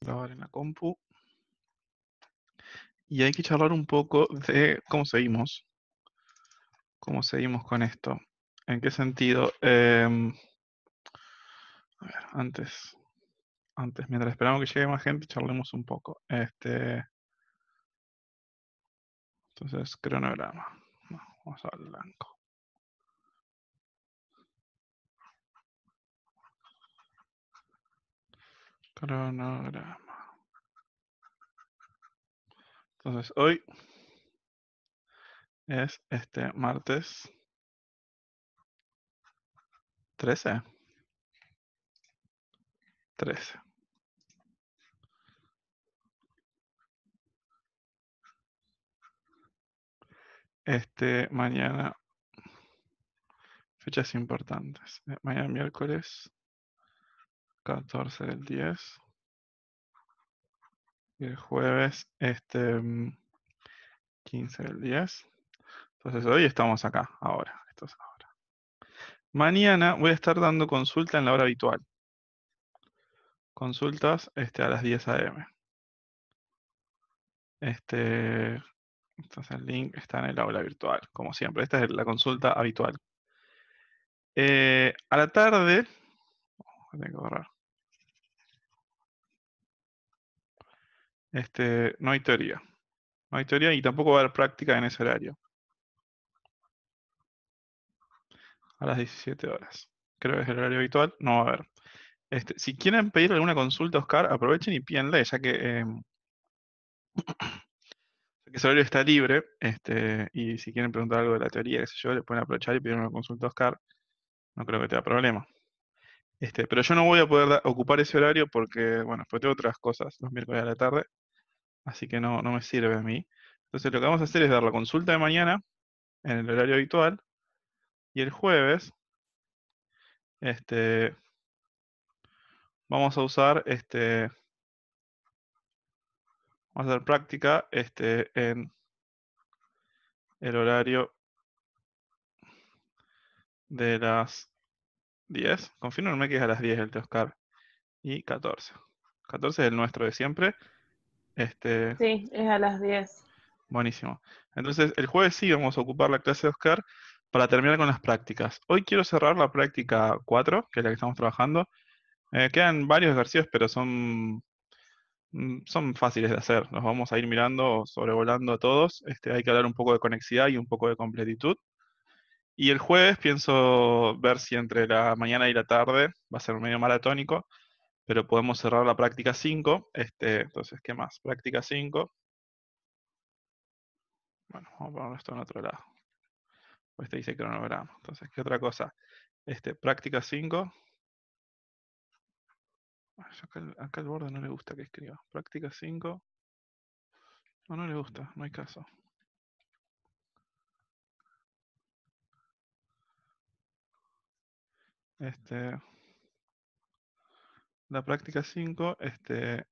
grabar en la compu. Y hay que charlar un poco de cómo seguimos. ¿Cómo seguimos con esto? ¿En qué sentido? Em, a ver, antes, antes, mientras esperamos que llegue más gente, charlemos un poco. Este, entonces, cronograma. vamos al blanco. Cronograma. Entonces, hoy es este martes 13. 13. Este, mañana, fechas importantes. Eh, mañana miércoles 14 del 10. Y el jueves, este, 15 mm, del 10. Entonces hoy estamos acá, ahora. ahora. Mañana voy a estar dando consulta en la hora habitual. Consultas este, a las 10 a.m. Este, entonces el link está en el aula virtual, como siempre. Esta es la consulta habitual. Eh, a la tarde este, no hay teoría. No hay teoría y tampoco va a haber práctica en ese horario. A las 17 horas. Creo que es el horario habitual. No va a haber. Este, si quieren pedir alguna consulta, Oscar, aprovechen y pídenle, em, ya que, ese horario está libre. Este, y si quieren preguntar algo de la teoría, qué yo, le pueden aprovechar y pedir una consulta a Oscar. No creo que tenga problema. Este, pero yo no voy a poder ocupar ese horario porque, bueno, pues tengo otras cosas los miércoles a la tarde, así que no, no me sirve a mí. Entonces lo que vamos a hacer es dar la consulta de mañana en el horario habitual y el jueves este, vamos a usar este, vamos a dar práctica este, en el horario de las 10. confirmo, que es a las 10 el de Oscar. Y 14. 14 es el nuestro de siempre. Este... Sí, es a las 10. Buenísimo. Entonces, el jueves sí vamos a ocupar la clase de Oscar para terminar con las prácticas. Hoy quiero cerrar la práctica 4, que es la que estamos trabajando. Eh, quedan varios ejercicios, pero son, mm, son fáciles de hacer. Nos vamos a ir mirando, sobrevolando a todos. Este, hay que hablar un poco de conexidad y un poco de completitud. Y el jueves pienso ver si entre la mañana y la tarde, va a ser un medio maratónico, pero podemos cerrar la práctica 5. Este, entonces, ¿qué más? Práctica 5. Bueno, vamos a poner esto en otro lado. Este dice cronograma. Entonces, ¿qué otra cosa? Este, práctica 5. Acá, acá, el borde no le gusta que escriba. Práctica 5. No, no le gusta, no hay caso. Este, la práctica 5 este,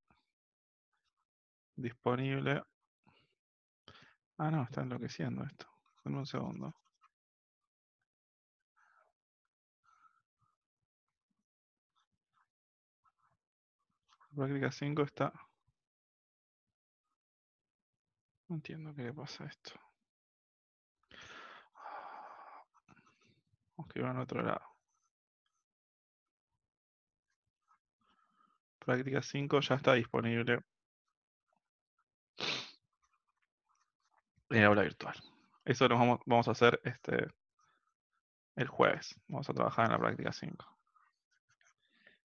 disponible. Ah, no, está enloqueciendo esto. En un segundo. La práctica 5 está... No entiendo qué le pasa a esto. Ah, vamos a ir al otro lado. práctica 5 ya está disponible en aula virtual. Eso lo vamos, a hacer este, el jueves. Vamos a trabajar en la práctica 5,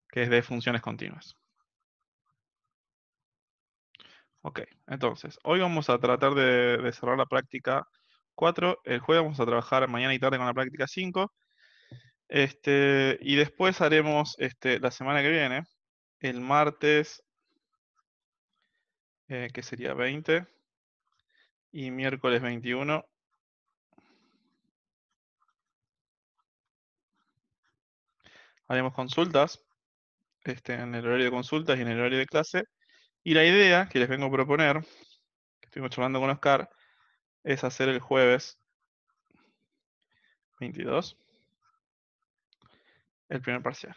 que es de funciones continuas. Ok, entonces, hoy vamos a tratar de, cerrar la práctica 4, el jueves vamos a trabajar mañana y tarde con la práctica 5, este, y después haremos este, la semana que viene, el martes, eh, que sería 20, y miércoles 21. Haremos consultas, este, en el horario de consultas y en el horario de clase. Y la idea que les vengo a proponer, que estuvimos charlando con Oscar, es hacer el jueves 22, el primer parcial.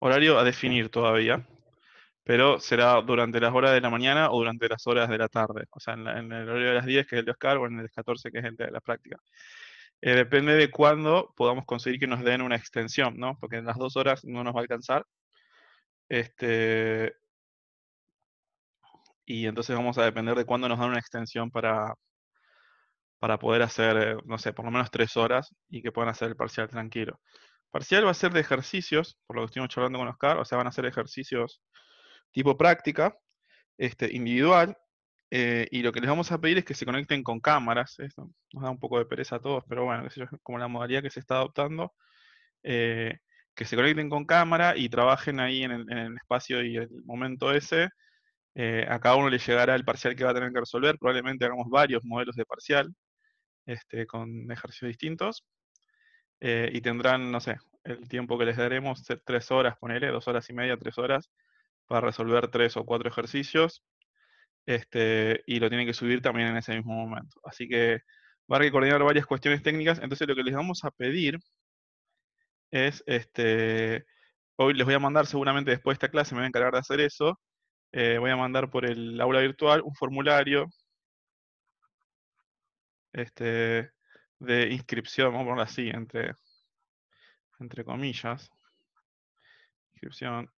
Horario a definir todavía, pero será durante las horas de la mañana o durante las horas de la tarde, o sea, en, el horario de las 10, que es el de Oscar, o en el de 14, que es el de la práctica. Eh, depende de cuándo podamos conseguir que nos den una extensión, ¿no? Porque en las dos horas no nos va a alcanzar. Este, y entonces vamos a depender de cuándo nos dan una extensión para, para poder hacer, eh, no sé, por lo menos tres horas y que puedan hacer el parcial tranquilo. Parcial va a ser de ejercicios, por lo que estuvimos charlando con Oscar, o sea, van a ser ejercicios tipo práctica, este, individual, eh, y lo que les vamos a pedir es que se conecten con cámaras. Esto nos da un poco de pereza a todos, pero bueno, como la modalidad que se está adoptando, eh, que se conecten con cámara y trabajen ahí en el, espacio y el momento ese. Eh, a cada uno le llegará el parcial que va a tener que resolver. Probablemente hagamos varios modelos de parcial este, con ejercicios distintos. Eh, y tendrán, no sé, el tiempo que les daremos, tres horas, ponele, dos horas y media, tres horas, para resolver tres o cuatro ejercicios, este, y lo tienen que subir también en ese mismo momento. Así que va a coordinar varias cuestiones técnicas, entonces lo que les vamos a pedir es, este, hoy les voy a mandar seguramente después de esta clase, me voy a encargar de hacer eso, eh, voy a mandar por el aula virtual un formulario, este, de inscripción, vamos a ponerla así, entre, comillas, inscripción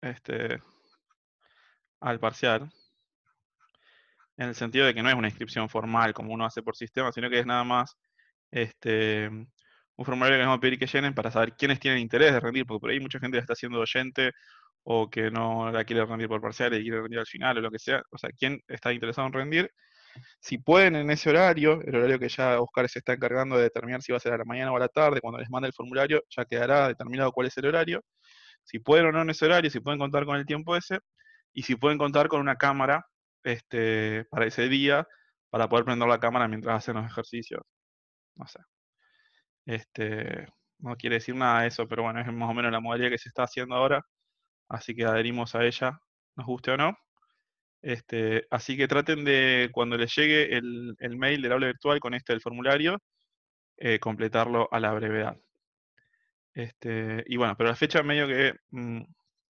este, al parcial, en el sentido de que no es una inscripción formal como uno hace por sistema, sino que es nada más este, un formulario que vamos a pedir que llenen para saber quiénes tienen interés de rendir, porque por ahí mucha gente está haciendo oyente o que no la quiere rendir por parcial y quiere rendir al final o lo que sea, o sea, quién está interesado en rendir si pueden en ese horario, el horario que ya Oscar se está encargando de determinar si va a ser a la mañana o a la tarde, cuando les mande el formulario, ya quedará determinado cuál es el horario. Si pueden o no en ese horario, si pueden contar con el tiempo ese, y si pueden contar con una cámara este, para ese día, para poder prender la cámara mientras hacen los ejercicios. No sé. Este, no quiere decir nada de eso, pero bueno, es más o menos la modalidad que se está haciendo ahora, así que adherimos a ella, nos guste o no. Este, así que traten de, cuando les llegue el, mail del aula virtual con este del formulario, eh, completarlo a la brevedad. Este, y bueno, pero la fecha medio que mm,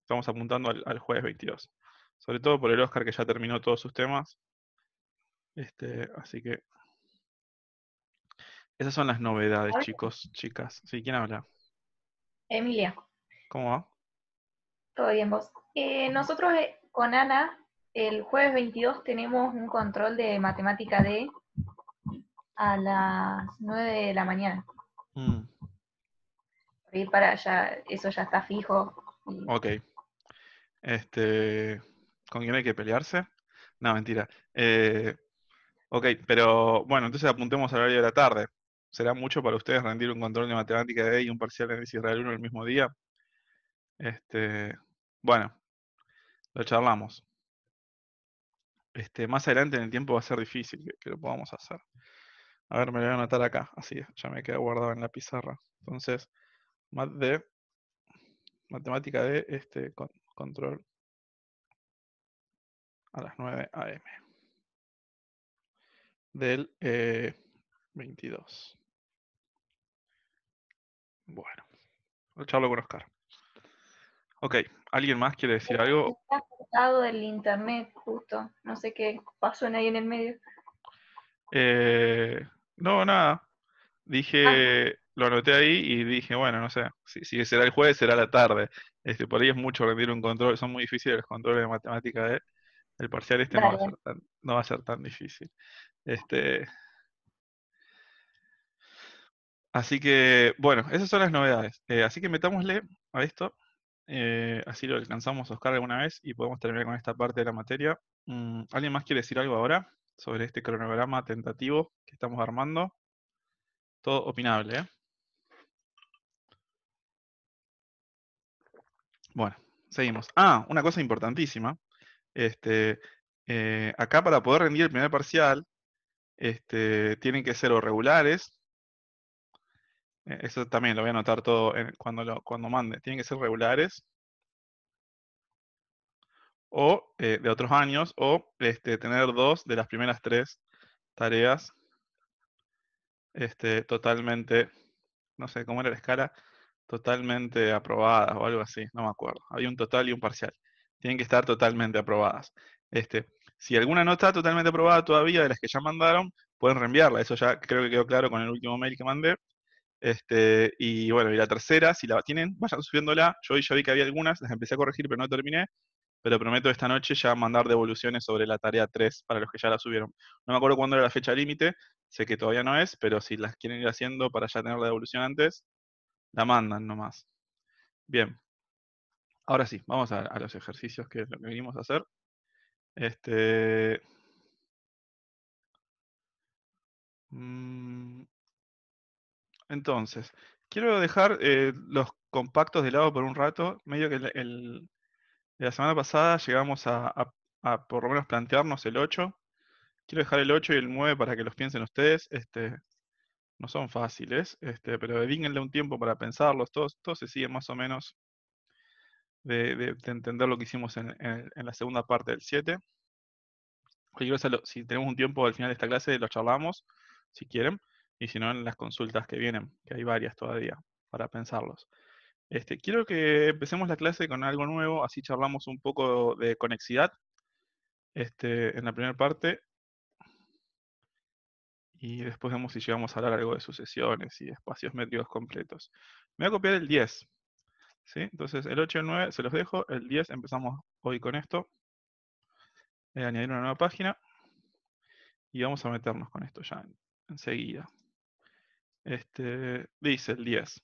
estamos apuntando al, jueves 22. Sobre todo por el Oscar que ya terminó todos sus temas. Este, así que esas son las novedades, chicos, chicas. Sí, ¿quién habla? Emilia. ¿Cómo va? Todo bien, vos. Eh, nosotros eh, con Ana el jueves 22 tenemos un control de matemática D a las 9 de la mañana. Mm. Y para allá, eso ya está fijo. Ok. Este, ¿Con quién hay que pelearse? No, mentira. Eh, ok, pero bueno, entonces apuntemos al horario de la tarde. ¿Será mucho para ustedes rendir un control de matemática D y un parcial de análisis real 1 el mismo día? Este, bueno, lo charlamos. Este, más adelante en el tiempo va a ser difícil que, lo podamos hacer. A ver, me lo voy a anotar acá, así ya me queda guardado en la pizarra. Entonces, matemática de este control a las 9 a.m. del 22. Eh, bueno, lo charlo con Oscar. Ok, ¿alguien más quiere decir algo? Está cortado el internet, justo. No sé qué pasó en ahí en el medio. Eh, no, nada. Dije, ah. lo anoté ahí y dije, bueno, no sé, si, será el jueves, será la tarde. Este, por ahí es mucho rendir un control, son muy difíciles los controles de matemática ¿eh? El parcial, este no va, a ser tan, difícil. Este, así que, bueno, esas son las novedades. Eh, así que metámosle a esto eh, así lo alcanzamos, Oscar, alguna vez y podemos terminar con esta parte de la materia. Mm, ¿Alguien más quiere decir algo ahora sobre este cronograma tentativo que estamos armando? Todo opinable, ¿eh? Bueno, seguimos. Ah, una cosa importantísima. Este, eh, acá para poder rendir el primer parcial, este, tienen que ser o regulares, eh, eso también lo voy a anotar todo cuando, cuando mande. Tienen que ser regulares o eh, de otros años o este, tener dos de las primeras tres tareas este, totalmente, no sé cómo era la escala, totalmente aprobadas o algo así, no me acuerdo. Había un total y un parcial. Tienen que estar totalmente aprobadas. Este, si alguna no está totalmente aprobada todavía de las que ya mandaron, pueden reenviarla. Eso ya creo que quedó claro con el último mail que mandé. Este, y bueno, y la tercera, si la tienen, vayan subiéndola. Yo yo vi que había algunas, las empecé a corregir, pero no terminé. Pero prometo esta noche ya mandar devoluciones sobre la tarea 3 para los que ya la subieron. No me acuerdo cuándo era la fecha límite, sé que todavía no es, pero si las quieren ir haciendo para ya tener la devolución antes, la mandan nomás. Bien. Ahora sí, vamos a, los ejercicios que es lo que venimos a hacer. Este. Mm, entonces, quiero dejar eh, los compactos de lado por un rato. Medio que la semana pasada llegamos a, por lo menos plantearnos el 8. Quiero dejar el 8 y el 9 para que los piensen ustedes. Este, no son fáciles, este, pero dedíquenle un tiempo para pensarlos. Todos, todos se siguen más o menos de, entender lo que hicimos en, en, la segunda parte del 7. Si tenemos un tiempo al final de esta clase, lo charlamos, si quieren y si no en las consultas que vienen, que hay varias todavía para pensarlos. Este, quiero que empecemos la clase con algo nuevo, así charlamos un poco de conexidad este, en la primera parte y después vemos si llegamos a hablar algo de sucesiones y espacios métricos completos. Me voy a copiar el 10. ¿sí? Entonces el 8 y el 9 se los dejo, el 10 empezamos hoy con esto. a eh, añadir una nueva página y vamos a meternos con esto ya enseguida. Este, dice el 10.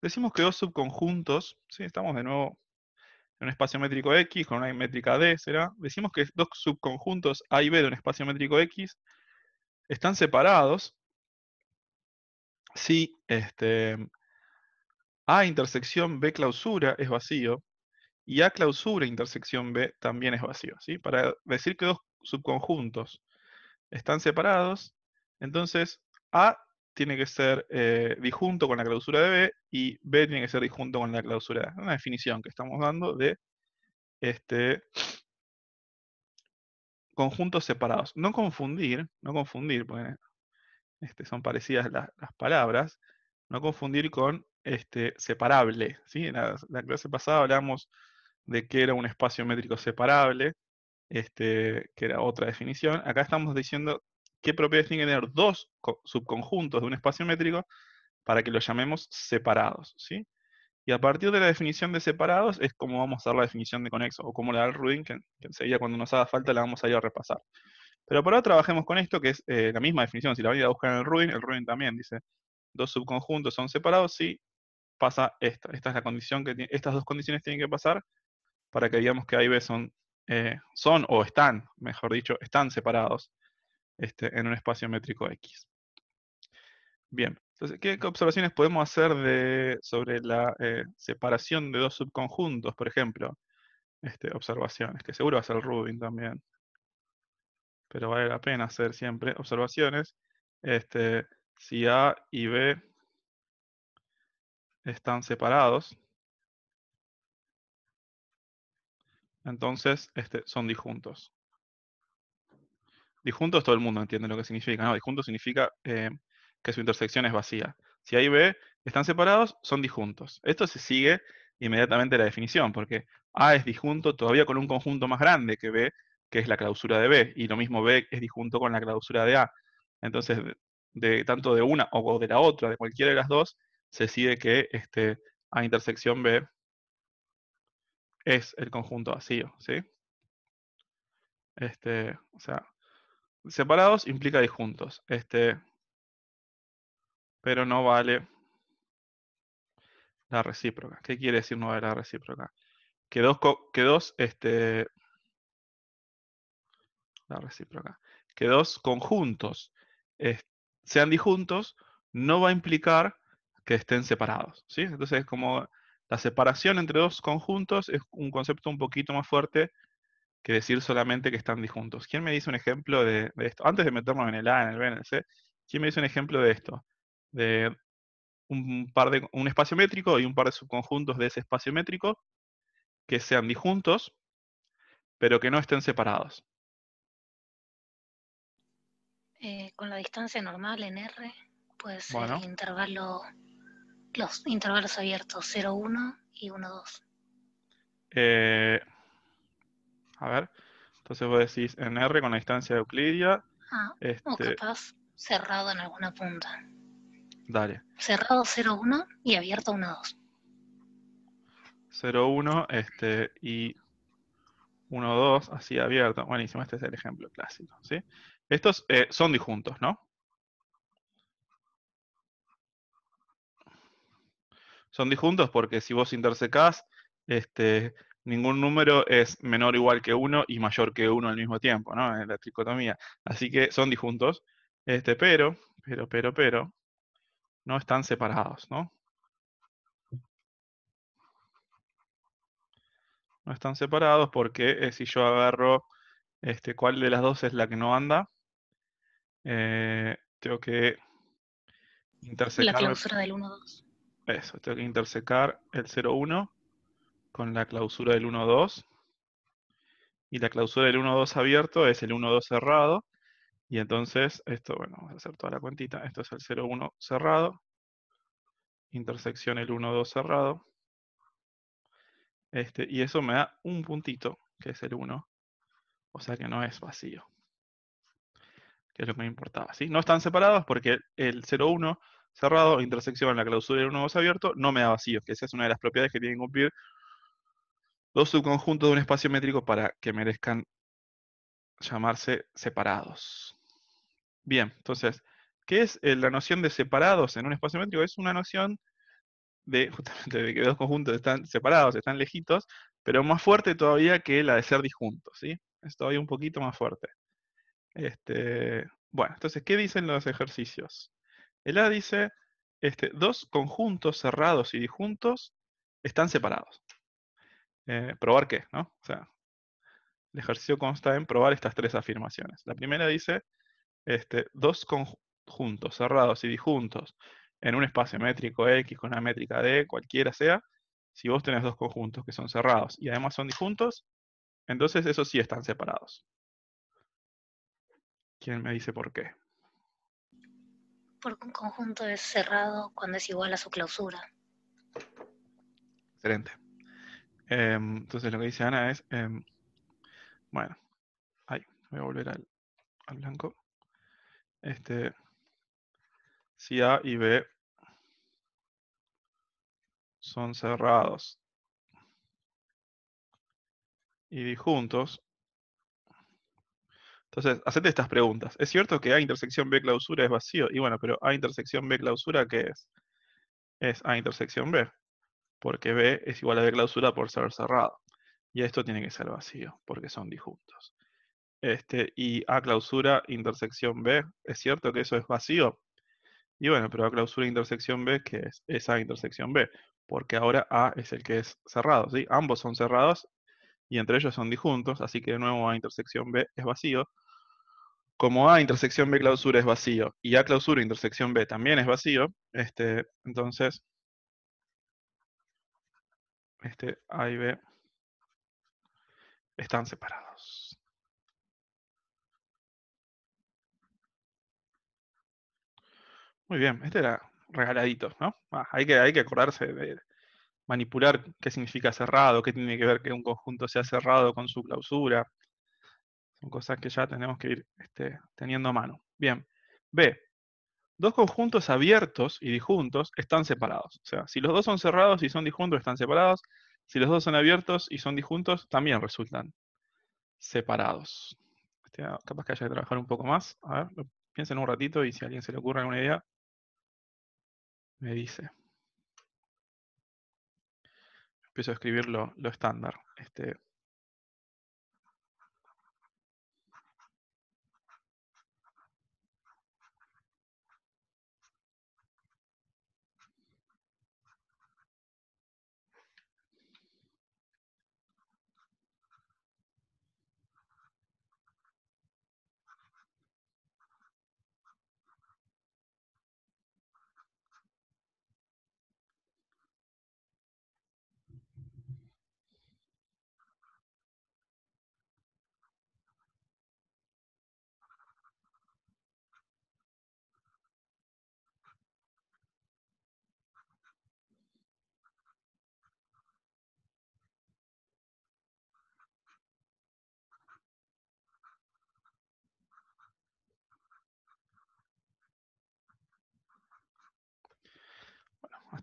Decimos que dos subconjuntos, estamos de nuevo en un espacio métrico X con una métrica D, será. Decimos que dos subconjuntos A y B de un espacio métrico X están separados si este, A intersección B clausura es vacío y A clausura intersección B también es vacío. ¿sí? Para decir que dos subconjuntos están separados, entonces A tiene que ser eh, disjunto con la clausura de B y B tiene que ser disjunto con la clausura de A. Una definición que estamos dando de este, conjuntos separados. No confundir, no confundir, porque este, son parecidas las palabras, no confundir con este, separable. ¿sí? En la, clase pasada hablamos de que era un espacio métrico separable, este, que era otra definición. Acá estamos diciendo qué propiedades tienen que tener dos subconjuntos de un espacio métrico para que los llamemos separados, ¿sí? Y a partir de la definición de separados es como vamos a dar la definición de conexo, o como la da el RUIN, que, enseguida cuando nos haga falta la vamos a ir a repasar. Pero por ahora trabajemos con esto, que es eh, la misma definición. Si la van a buscar en el RUIN, el RUIN también dice, dos subconjuntos son separados si pasa esta. Esta es la condición que estas dos condiciones tienen que pasar para que digamos que A y B son, eh, son o están, mejor dicho, están separados. Este, en un espacio métrico X. Bien, entonces, ¿qué observaciones podemos hacer sobre la eh, separación de dos subconjuntos, por ejemplo? Este, observaciones, que seguro va a ser Rubin también. Pero vale la pena hacer siempre observaciones. Este, si A y B están separados, entonces este, son disjuntos. Disjuntos todo el mundo entiende lo que significa, ¿no? Disjunto significa eh, que su intersección es vacía. Si A y B están separados, son disjuntos. Esto se sigue inmediatamente la definición, porque A es disjunto todavía con un conjunto más grande que B, que es la clausura de B, y lo mismo B es disjunto con la clausura de A. Entonces, de, tanto de una o de la otra, de cualquiera de las dos, se sigue que este, A intersección B es el conjunto vacío, ¿sí? Este, o sea, separados implica disjuntos. Este, pero no vale la recíproca. ¿Qué quiere decir no vale la recíproca? Que dos, que dos, este, la recíproca, que dos conjuntos sean disjuntos no va a implicar que estén separados. ¿sí? Entonces, como la separación entre dos conjuntos es un concepto un poquito más fuerte que decir solamente que están disjuntos. ¿Quién me dice un ejemplo de, esto? Antes de meternos en el A, en el B, en el C, ¿quién me dice un ejemplo de esto? De un, par de un espacio métrico y un par de subconjuntos de ese espacio métrico que sean disjuntos, pero que no estén separados. Eh, con la distancia normal en R, puede ser el eh, intervalo, los intervalos abiertos 0, 1 y 1, 2. Eh, a ver, entonces vos decís en R con la distancia de euclidia. Ah, este... o capaz cerrado en alguna punta. Dale. Cerrado 0,1 y abierto 2. 0,1 este, y 1,2 así abierto. Buenísimo, este es el ejemplo clásico. Estos eh, son disjuntos, ¿no? Son disjuntos porque si vos intersecás este, ningún número es menor o igual que 1 y mayor que 1 al mismo tiempo, ¿no? En la tricotomía. Así que son disjuntos, este, pero, pero, pero, pero, no están separados, ¿no? No están separados porque eh, si yo agarro este, cuál de las dos es la que no anda, eh, tengo que intersecar... La clausura del 1-2. Eso, tengo que intersecar el 0-1 con la clausura del 1-2. Y la clausura del 1-2 abierto es el 1-2 cerrado. Y entonces, esto, bueno, vamos a hacer toda la cuentita. Esto es el 0-1 cerrado. Intersección el 1-2 cerrado. Este, y eso me da un puntito, que es el 1. O sea que no es vacío. Que es lo que me importaba. ¿sí? No están separados porque el 0-1 cerrado, intersección en la clausura del 1-2 abierto, no me da vacío. Que esa es una de las propiedades que tienen que cumplir dos subconjuntos de un espacio métrico para que merezcan llamarse separados. Bien, entonces, ¿qué es eh, la noción de separados en un espacio métrico? Es una noción de que dos conjuntos están separados, están lejitos, pero más fuerte todavía que la de ser disjuntos, ¿sí? Es todavía un poquito más fuerte. Este, bueno, entonces, ¿qué dicen los ejercicios? El A dice, este, dos conjuntos cerrados y disjuntos están separados. Eh, probar qué, ¿no? O sea, el ejercicio consta en probar estas tres afirmaciones. La primera dice, este, dos conjuntos cerrados y disjuntos en un espacio métrico X con una métrica D, cualquiera sea, si vos tenés dos conjuntos que son cerrados y además son disjuntos, entonces esos sí están separados. ¿Quién me dice por qué? Porque un conjunto es cerrado cuando es igual a su clausura. Excelente. Em, entonces lo que dice Ana es, em, bueno, ahí, voy a volver al, blanco. Este, si A y B son cerrados y disjuntos, entonces, hacete estas preguntas. ¿Es cierto que A intersección B clausura es vacío? Y bueno, pero A intersección B clausura, ¿qué es? Es A intersección B porque B es igual a B clausura por ser cerrado. Y esto tiene que ser vacío, porque son disjuntos. Este, y A clausura intersección B, ¿es cierto que eso es vacío? Y bueno, pero A clausura intersección B, que es? Es A intersección B, porque ahora A es el que es cerrado, ¿sí? Ambos son cerrados y entre ellos son disjuntos, así que de nuevo A intersección B es vacío. Como A intersección B clausura es vacío y A clausura intersección B también es vacío, este, entonces este A y B están separados. Muy bien, este era regaladito, ¿no? Ah, hay, que, hay que acordarse de manipular qué significa cerrado, qué tiene que ver que un conjunto sea cerrado con su clausura. Son cosas que ya tenemos que ir este, teniendo a mano. Bien, B dos conjuntos abiertos y disjuntos están separados. O sea, si los dos son cerrados y son disjuntos, están separados. Si los dos son abiertos y son disjuntos, también resultan separados. Este, ah, capaz que haya que trabajar un poco más. A ver, piensen un ratito y si a alguien se le ocurre alguna idea, me dice. Empiezo a escribir lo estándar. Este,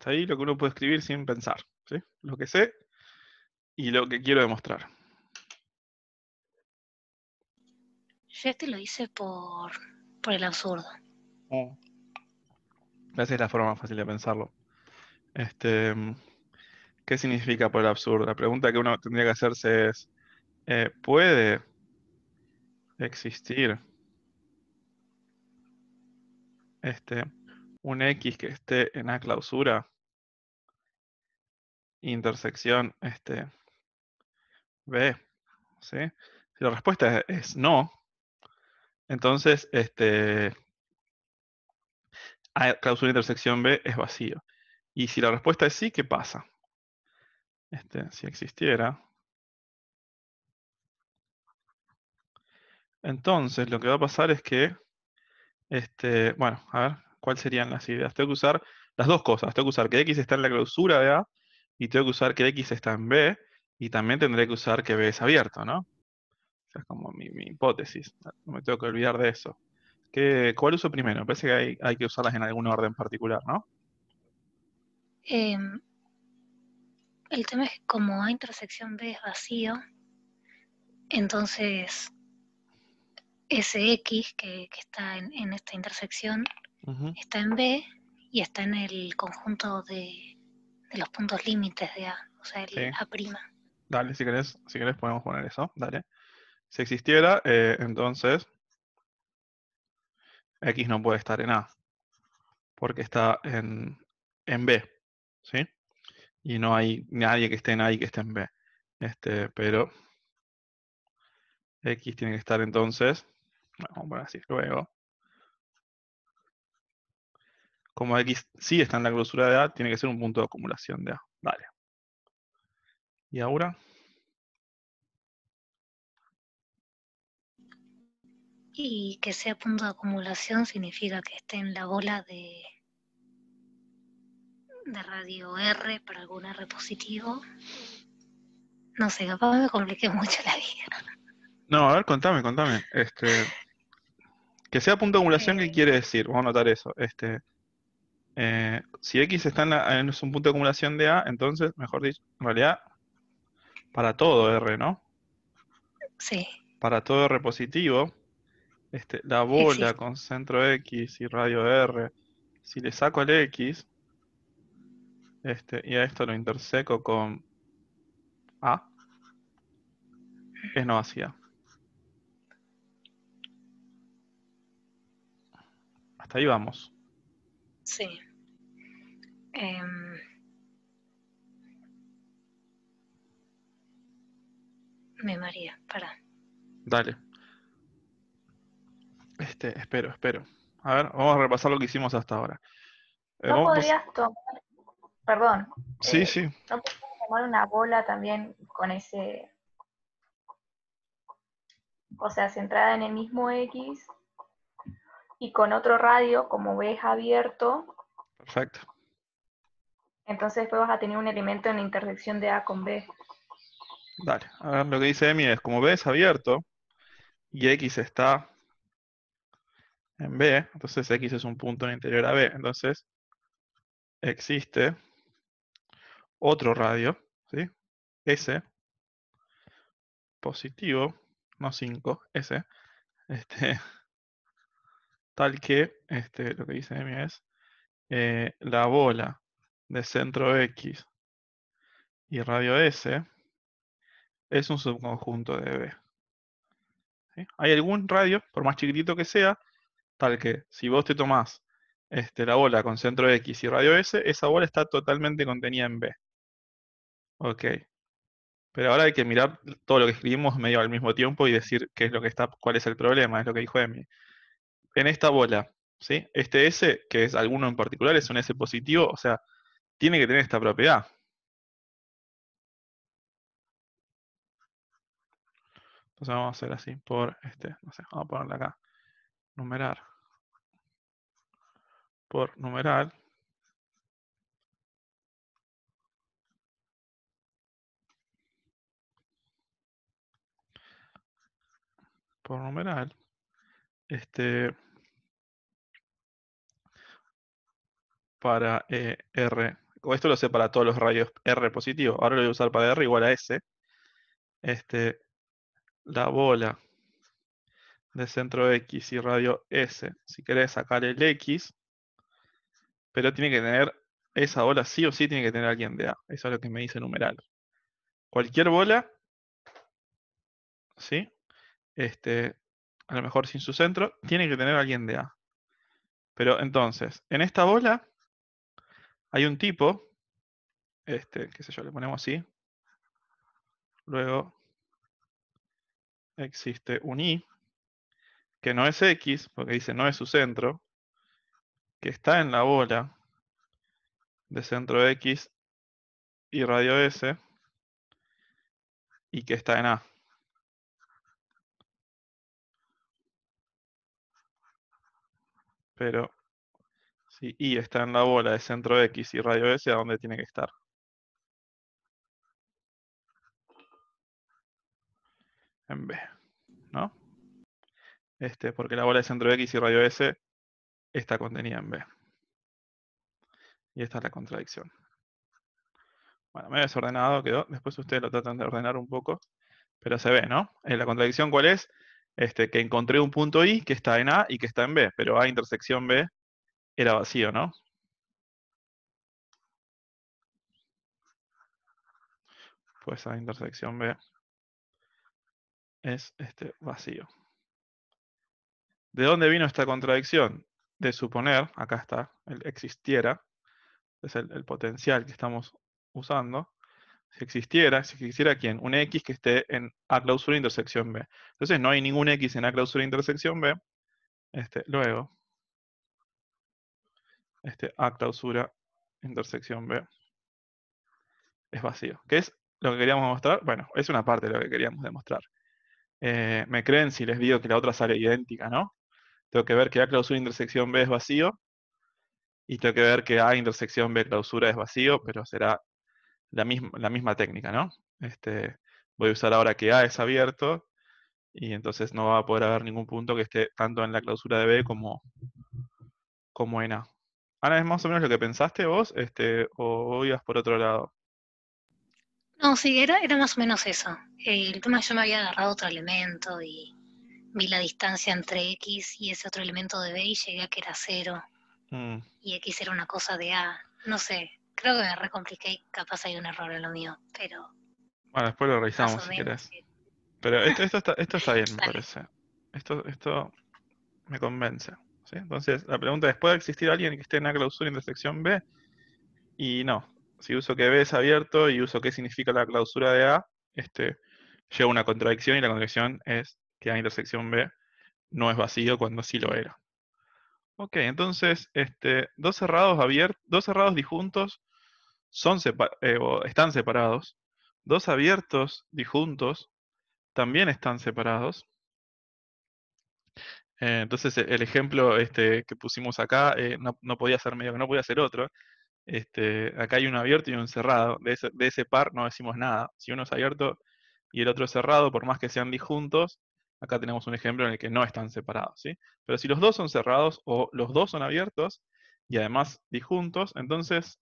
ahí lo que uno puede escribir sin pensar. Lo que sé y lo que quiero demostrar. Yo este lo hice por, el absurdo. Mm. Esa es la forma más fácil de pensarlo. Este, ¿Qué significa por el absurdo? La pregunta que uno tendría que hacerse es, eh, ¿puede existir este, un X que esté en la clausura, intersección este, B, Si la respuesta es no, entonces este, a clausura e intersección B es vacío. Y si la respuesta es sí, ¿qué pasa? Este, si existiera, entonces lo que va a pasar es que, este, bueno, a ver, ¿cuáles serían las ideas? Tengo que usar las dos cosas. Tengo que usar que X está en la clausura de A y tengo que usar que X está en B y también tendré que usar que B es abierto, ¿no? O es como mi, hipótesis. No me tengo que olvidar de eso. ¿Cuál uso primero? Parece que hay, que usarlas en algún orden particular, ¿no? Em, el tema es que como A intersección B es vacío, entonces ese X que, está en, en, esta intersección está en B y está en el conjunto de, los puntos límites de A, o sea, el A'. Dale, si querés, si podemos poner eso, dale. Si existiera, eh, entonces X no puede estar en A, porque está en, en B, ¿sí? Y no hay nadie que esté en A y que esté en B. Este, pero X tiene que estar entonces, vamos a poner así, luego, como X sí está en la clausura de A, tiene que ser un punto de acumulación de A. Vale. ¿Y ahora? Y que sea punto de acumulación significa que esté en la bola de, de radio R para algún R positivo. No sé, capaz me compliqué mucho la vida. No, a ver, contame, contame. Este, que sea punto de acumulación, ¿qué eh. quiere decir? Vamos a notar eso. Este, eh, si X está en, es un punto de acumulación de A, entonces, mejor dicho, en realidad, para todo R, ¿no? Sí. Para todo R positivo, este, la bola con centro X y radio R, si le saco el X, este, y a esto lo interseco con A, es no vacía. Hasta ahí vamos. Sí. Em, me María, para. Dale. Este, espero, espero. A ver, vamos a repasar lo que hicimos hasta ahora. Eh, ¿No podrías tomar, perdón. Sí, eh, sí. ¿No podrías tomar una bola también con ese, o sea, centrada en el mismo X y con otro radio, como ves, abierto. Perfecto. Entonces después vas a tener un elemento en la intersección de A con B. Dale, ahora lo que dice Emi es, como B es abierto y X está en B, entonces X es un punto en interior a B, entonces existe otro radio, ¿sí? S, positivo, no 5, S, este, tal que este, lo que dice Emi es eh, la bola de centro X y radio S es un subconjunto de B. Hay algún radio, por más chiquitito que sea, tal que si vos te tomás este, la bola con centro X y radio S, esa bola está totalmente contenida en B. Ok. Pero ahora hay que mirar todo lo que escribimos medio al mismo tiempo y decir qué es lo que está, cuál es el problema, es lo que dijo Emi en esta bola, ¿sí? Este S, que es alguno en particular, es un S positivo, o sea, tiene que tener esta propiedad. Entonces vamos a hacer así por este, no sé, vamos a ponerle acá, numerar, por numeral, por numeral, este, para eh, R, o esto lo sé para todos los radios R positivo, ahora lo voy a usar para R igual a S, este, la bola de centro X y radio S, si querés sacar el X, pero tiene que tener, esa bola sí o sí tiene que tener alguien de A, eso es lo que me dice numeral. Cualquier bola, ¿sí? Este, a lo mejor sin su centro, tiene que tener alguien de A. Pero entonces, en esta bola hay un tipo, este, qué sé yo, le ponemos así. Luego existe un i, que no es x, porque dice no es su centro, que está en la bola de centro x y radio s, y que está en a. pero si Y está en la bola de centro X y radio S, ¿a dónde tiene que estar? En B, ¿no? Este, porque la bola de centro X y radio S está contenida en B. Y esta es la contradicción. Bueno, medio desordenado quedó. Después ustedes lo tratan de ordenar un poco. Pero se ve, ¿no? Eh, la contradicción, ¿cuál es? Este, que encontré un punto I que está en A y que está en B, pero A intersección B era vacío, ¿no? Pues A intersección B es este vacío. ¿De dónde vino esta contradicción? De suponer, acá está, existiera, es el potencial que estamos usando, si existiera, si existiera quién, un X que esté en A clausura e intersección B. Entonces no hay ningún X en A clausura e intersección B. Este, luego, este A clausura intersección B es vacío. ¿Qué es lo que queríamos demostrar? Bueno, es una parte de lo que queríamos demostrar. Eh, me creen si les digo que la otra sale idéntica, ¿no? Tengo que ver que A clausura e intersección B es vacío, y tengo que ver que A intersección B clausura es vacío, pero será la misma, la misma técnica, ¿no? Este, voy a usar ahora que A es abierto y entonces no va a poder haber ningún punto que esté tanto en la clausura de B como, como en A. Ana, ¿es más o menos lo que pensaste vos este, o ibas por otro lado? No, sí, era, era más o menos eso. El tema es que yo me había agarrado otro elemento y vi la distancia entre X y ese otro elemento de B y llegué a que era cero. Mm. Y X era una cosa de A. No sé, Creo que me recompliqué, capaz hay un error en lo mío, pero. Bueno, después lo revisamos si querés. Pero esto, está, bien, me parece. Esto, esto me convence. Entonces, la pregunta es: ¿puede existir alguien que esté en la clausura intersección B? Y no. Si uso que B es abierto y uso qué significa la clausura de A, este, lleva una contradicción y la contradicción es que A intersección B no es vacío cuando sí lo era. Ok, entonces, este, dos cerrados abiertos, dos cerrados disjuntos son eh, están separados. Dos abiertos disjuntos también están separados. Eh, entonces e-, el ejemplo este, que pusimos acá eh, no, podía ser medio que no podía ser otro. Este, acá hay un abierto y un cerrado. De ese, par no decimos nada. Si uno es abierto y el otro es cerrado, por más que sean disjuntos, acá tenemos un ejemplo en el que no están separados. ¿sí? Pero si los dos son cerrados o los dos son abiertos y además disjuntos, entonces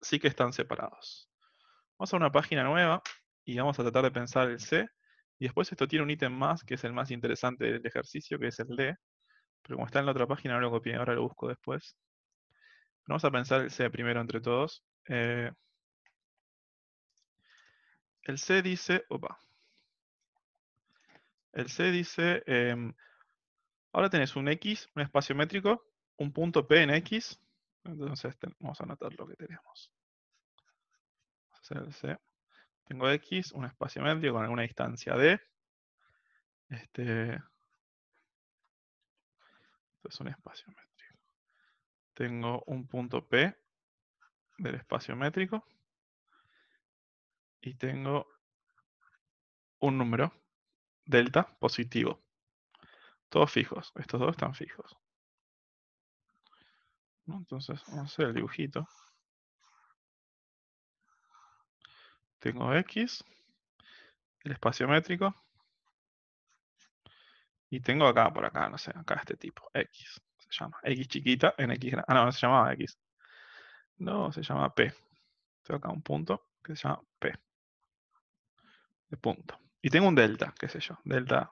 sí que están separados. Vamos a una página nueva y vamos a tratar de pensar el C. Y después esto tiene un ítem más, que es el más interesante del ejercicio, que es el D. Pero como está en la otra página no lo copié, ahora lo busco después. Vamos a pensar el C primero entre todos. Eh, el C dice, opa. El C dice, em, ahora tenés un X, un espacio métrico, un punto P en X, entonces este, vamos a anotar lo que tenemos. hacer C. Tengo X, un espacio medio con alguna distancia D. Este, es un espacio métrico. Tengo un punto P del espacio métrico. Y tengo un número, delta, positivo. Todos fijos, estos dos están fijos. Entonces vamos a hacer el dibujito. Tengo X, el espacio métrico, y tengo acá, por acá, no sé, acá este tipo, X, se llama, X chiquita en X grande, ah no, no se llamaba X, no, se llama P. Tengo acá un punto que se llama P, de punto. Y tengo un delta, qué sé yo, delta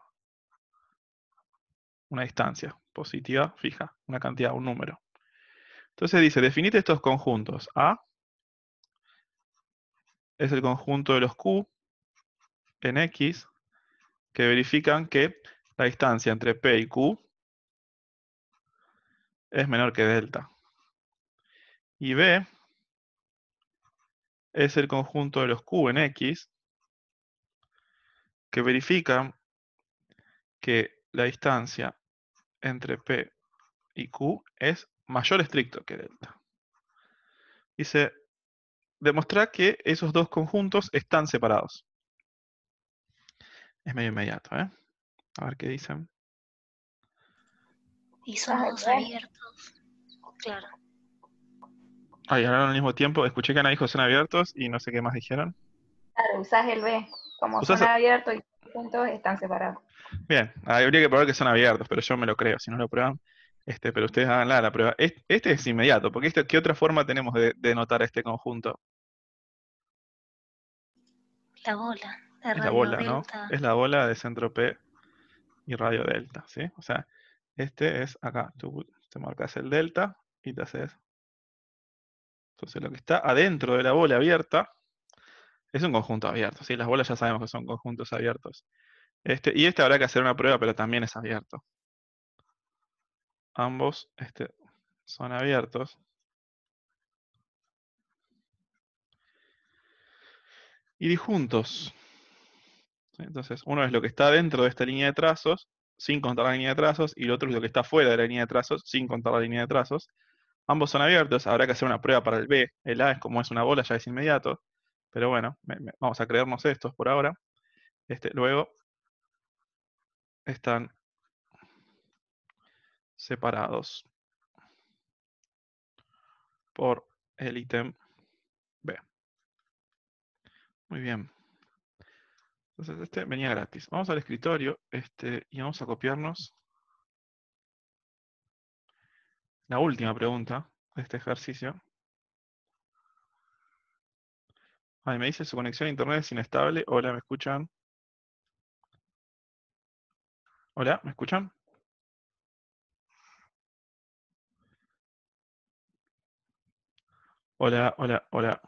una distancia positiva fija, una cantidad, un número. Entonces dice, definite estos conjuntos. A es el conjunto de los Q en X que verifican que la distancia entre P y Q es menor que delta. Y B es el conjunto de los Q en X que verifican que la distancia entre P y Q es mayor estricto que delta. Dice, demostrar que esos dos conjuntos están separados. Es medio inmediato, ¿eh? A ver qué dicen. Y son dos abiertos. Claro. Ay, ah, ahora al mismo tiempo. Escuché que Ana dijo son abiertos y no sé qué más dijeron. Claro, usás el B. Como son abiertos y conjuntos, están separados. Bien, habría que probar que son abiertos, pero yo me lo creo. Si no lo prueban, este, pero ustedes hagan la, la prueba. Este, es inmediato, porque este, ¿qué otra forma tenemos de, de notar este conjunto? La bola. La es bola, delta. Es la bola de centro P y radio delta, ¿sí? O sea, este es acá. Tú te marcas el delta y te haces. Entonces lo que está adentro de la bola abierta es un conjunto abierto, ¿sí? Las bolas ya sabemos que son conjuntos abiertos. Este, y este habrá que hacer una prueba, pero también es abierto ambos este, son abiertos. Y disjuntos. Entonces, uno es lo que está dentro de esta línea de trazos, sin contar la línea de trazos, y el otro es lo que está fuera de la línea de trazos, sin contar la línea de trazos. Ambos son abiertos, habrá que hacer una prueba para el B. El A es como es una bola, ya es inmediato. Pero bueno, vamos a creernos estos por ahora. Este, luego están separados por el ítem B. Muy bien. Entonces este venía gratis. Vamos al escritorio este, y vamos a copiarnos la última pregunta de este ejercicio. Ahí me dice, ¿su conexión a internet es inestable? Hola, ¿me escuchan? Hola, ¿me escuchan? Hola, hola, hola.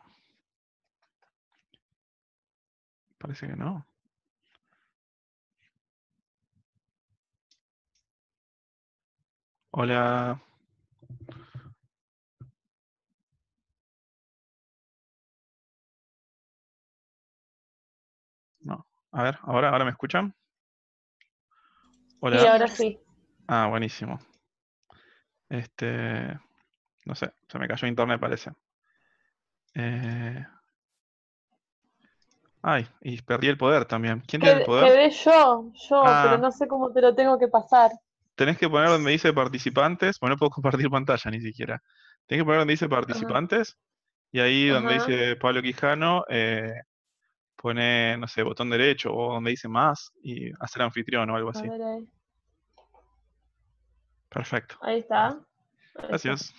Parece que no. Hola. No. A ver, ahora, ahora me escuchan. Hola. Y ahora sí. Ah, buenísimo. Este, no sé, se me cayó internet, parece. Eh, ay, y perdí el poder también. ¿Quién tiene el poder? Quedé yo, yo, pero ah. no sé cómo te lo tengo que pasar. Tenés que poner donde dice participantes. Bueno, no puedo compartir pantalla ni siquiera. Tenés que poner donde dice participantes. Y ahí donde dice Pablo Quijano, eh, pone, no sé, botón derecho o donde dice más y hacer anfitrión o algo así. Perfecto. Ahí está. Gracias.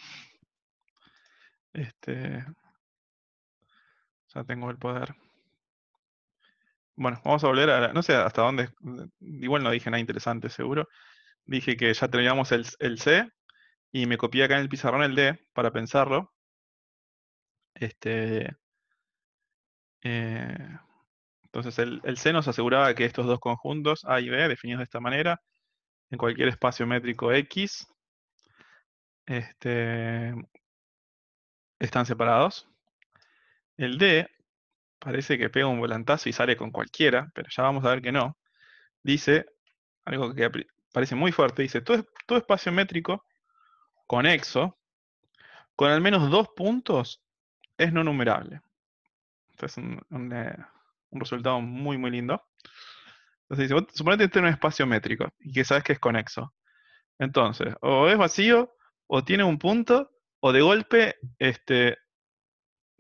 Este, ya tengo el poder. Bueno, vamos a volver a... No sé hasta dónde... Igual no dije nada interesante, seguro. Dije que ya teníamos el, C y me copié acá en el pizarrón el D para pensarlo. Este, eh, entonces el, C nos aseguraba que estos dos conjuntos, A y B, definidos de esta manera, en cualquier espacio métrico X, este, están separados. El D parece que pega un volantazo y sale con cualquiera, pero ya vamos a ver que no. Dice algo que parece muy fuerte, dice, todo, espacio métrico conexo con al menos dos puntos es no numerable. Entonces, un, eh, un, resultado muy, muy lindo. Entonces dice, suponete que este un espacio métrico y que sabes que es conexo. Entonces, o es vacío, o tiene un punto, o de golpe este,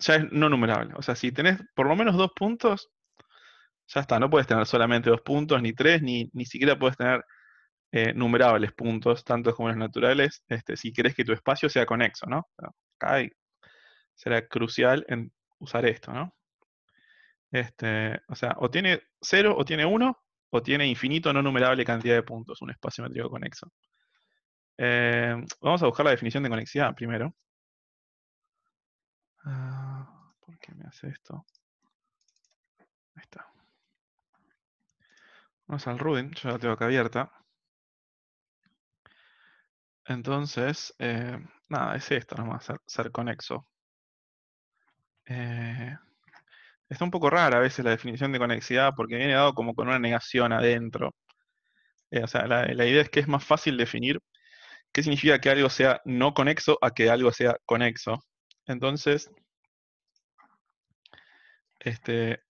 ya es no numerable. O sea, si tenés por lo menos dos puntos, ya está. No puedes tener solamente dos puntos, ni tres, ni, ni siquiera puedes tener eh, numerables puntos, tantos como los naturales, este, si querés que tu espacio sea conexo, ¿no? Acá será crucial en usar esto, ¿no? Este, o sea, o tiene cero, o tiene uno, o tiene infinito no numerable cantidad de puntos, un espacio métrico conexo. Eh, vamos a buscar la definición de conexidad primero. ah qué me hace esto? Ahí está. Vamos al Rudin, yo la tengo acá abierta. Entonces, eh, nada, es esto nomás, ser, ser conexo. Eh, está un poco rara a veces la definición de conexidad porque viene dado como con una negación adentro. Eh, o sea, la, la, idea es que es más fácil definir qué significa que algo sea no conexo a que algo sea conexo. Entonces, este,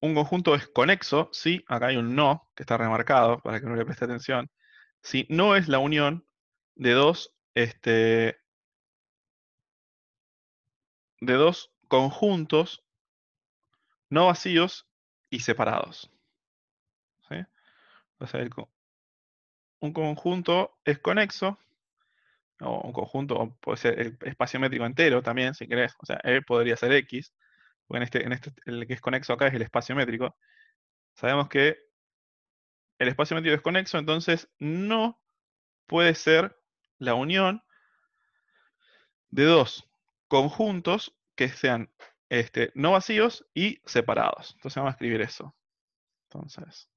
un conjunto es conexo si, acá hay un no, que está remarcado para que no le preste atención, si no es la unión de dos, este, de dos conjuntos no vacíos y separados. un conjunto es conexo, o un conjunto, puede ser el espacio métrico entero también, si querés, o sea, él podría ser X, este, en este, el que es conexo acá es el espacio métrico, sabemos que el espacio métrico es conexo, entonces no puede ser la unión de dos conjuntos que sean este, no vacíos y separados. Entonces vamos a escribir eso. Entonces...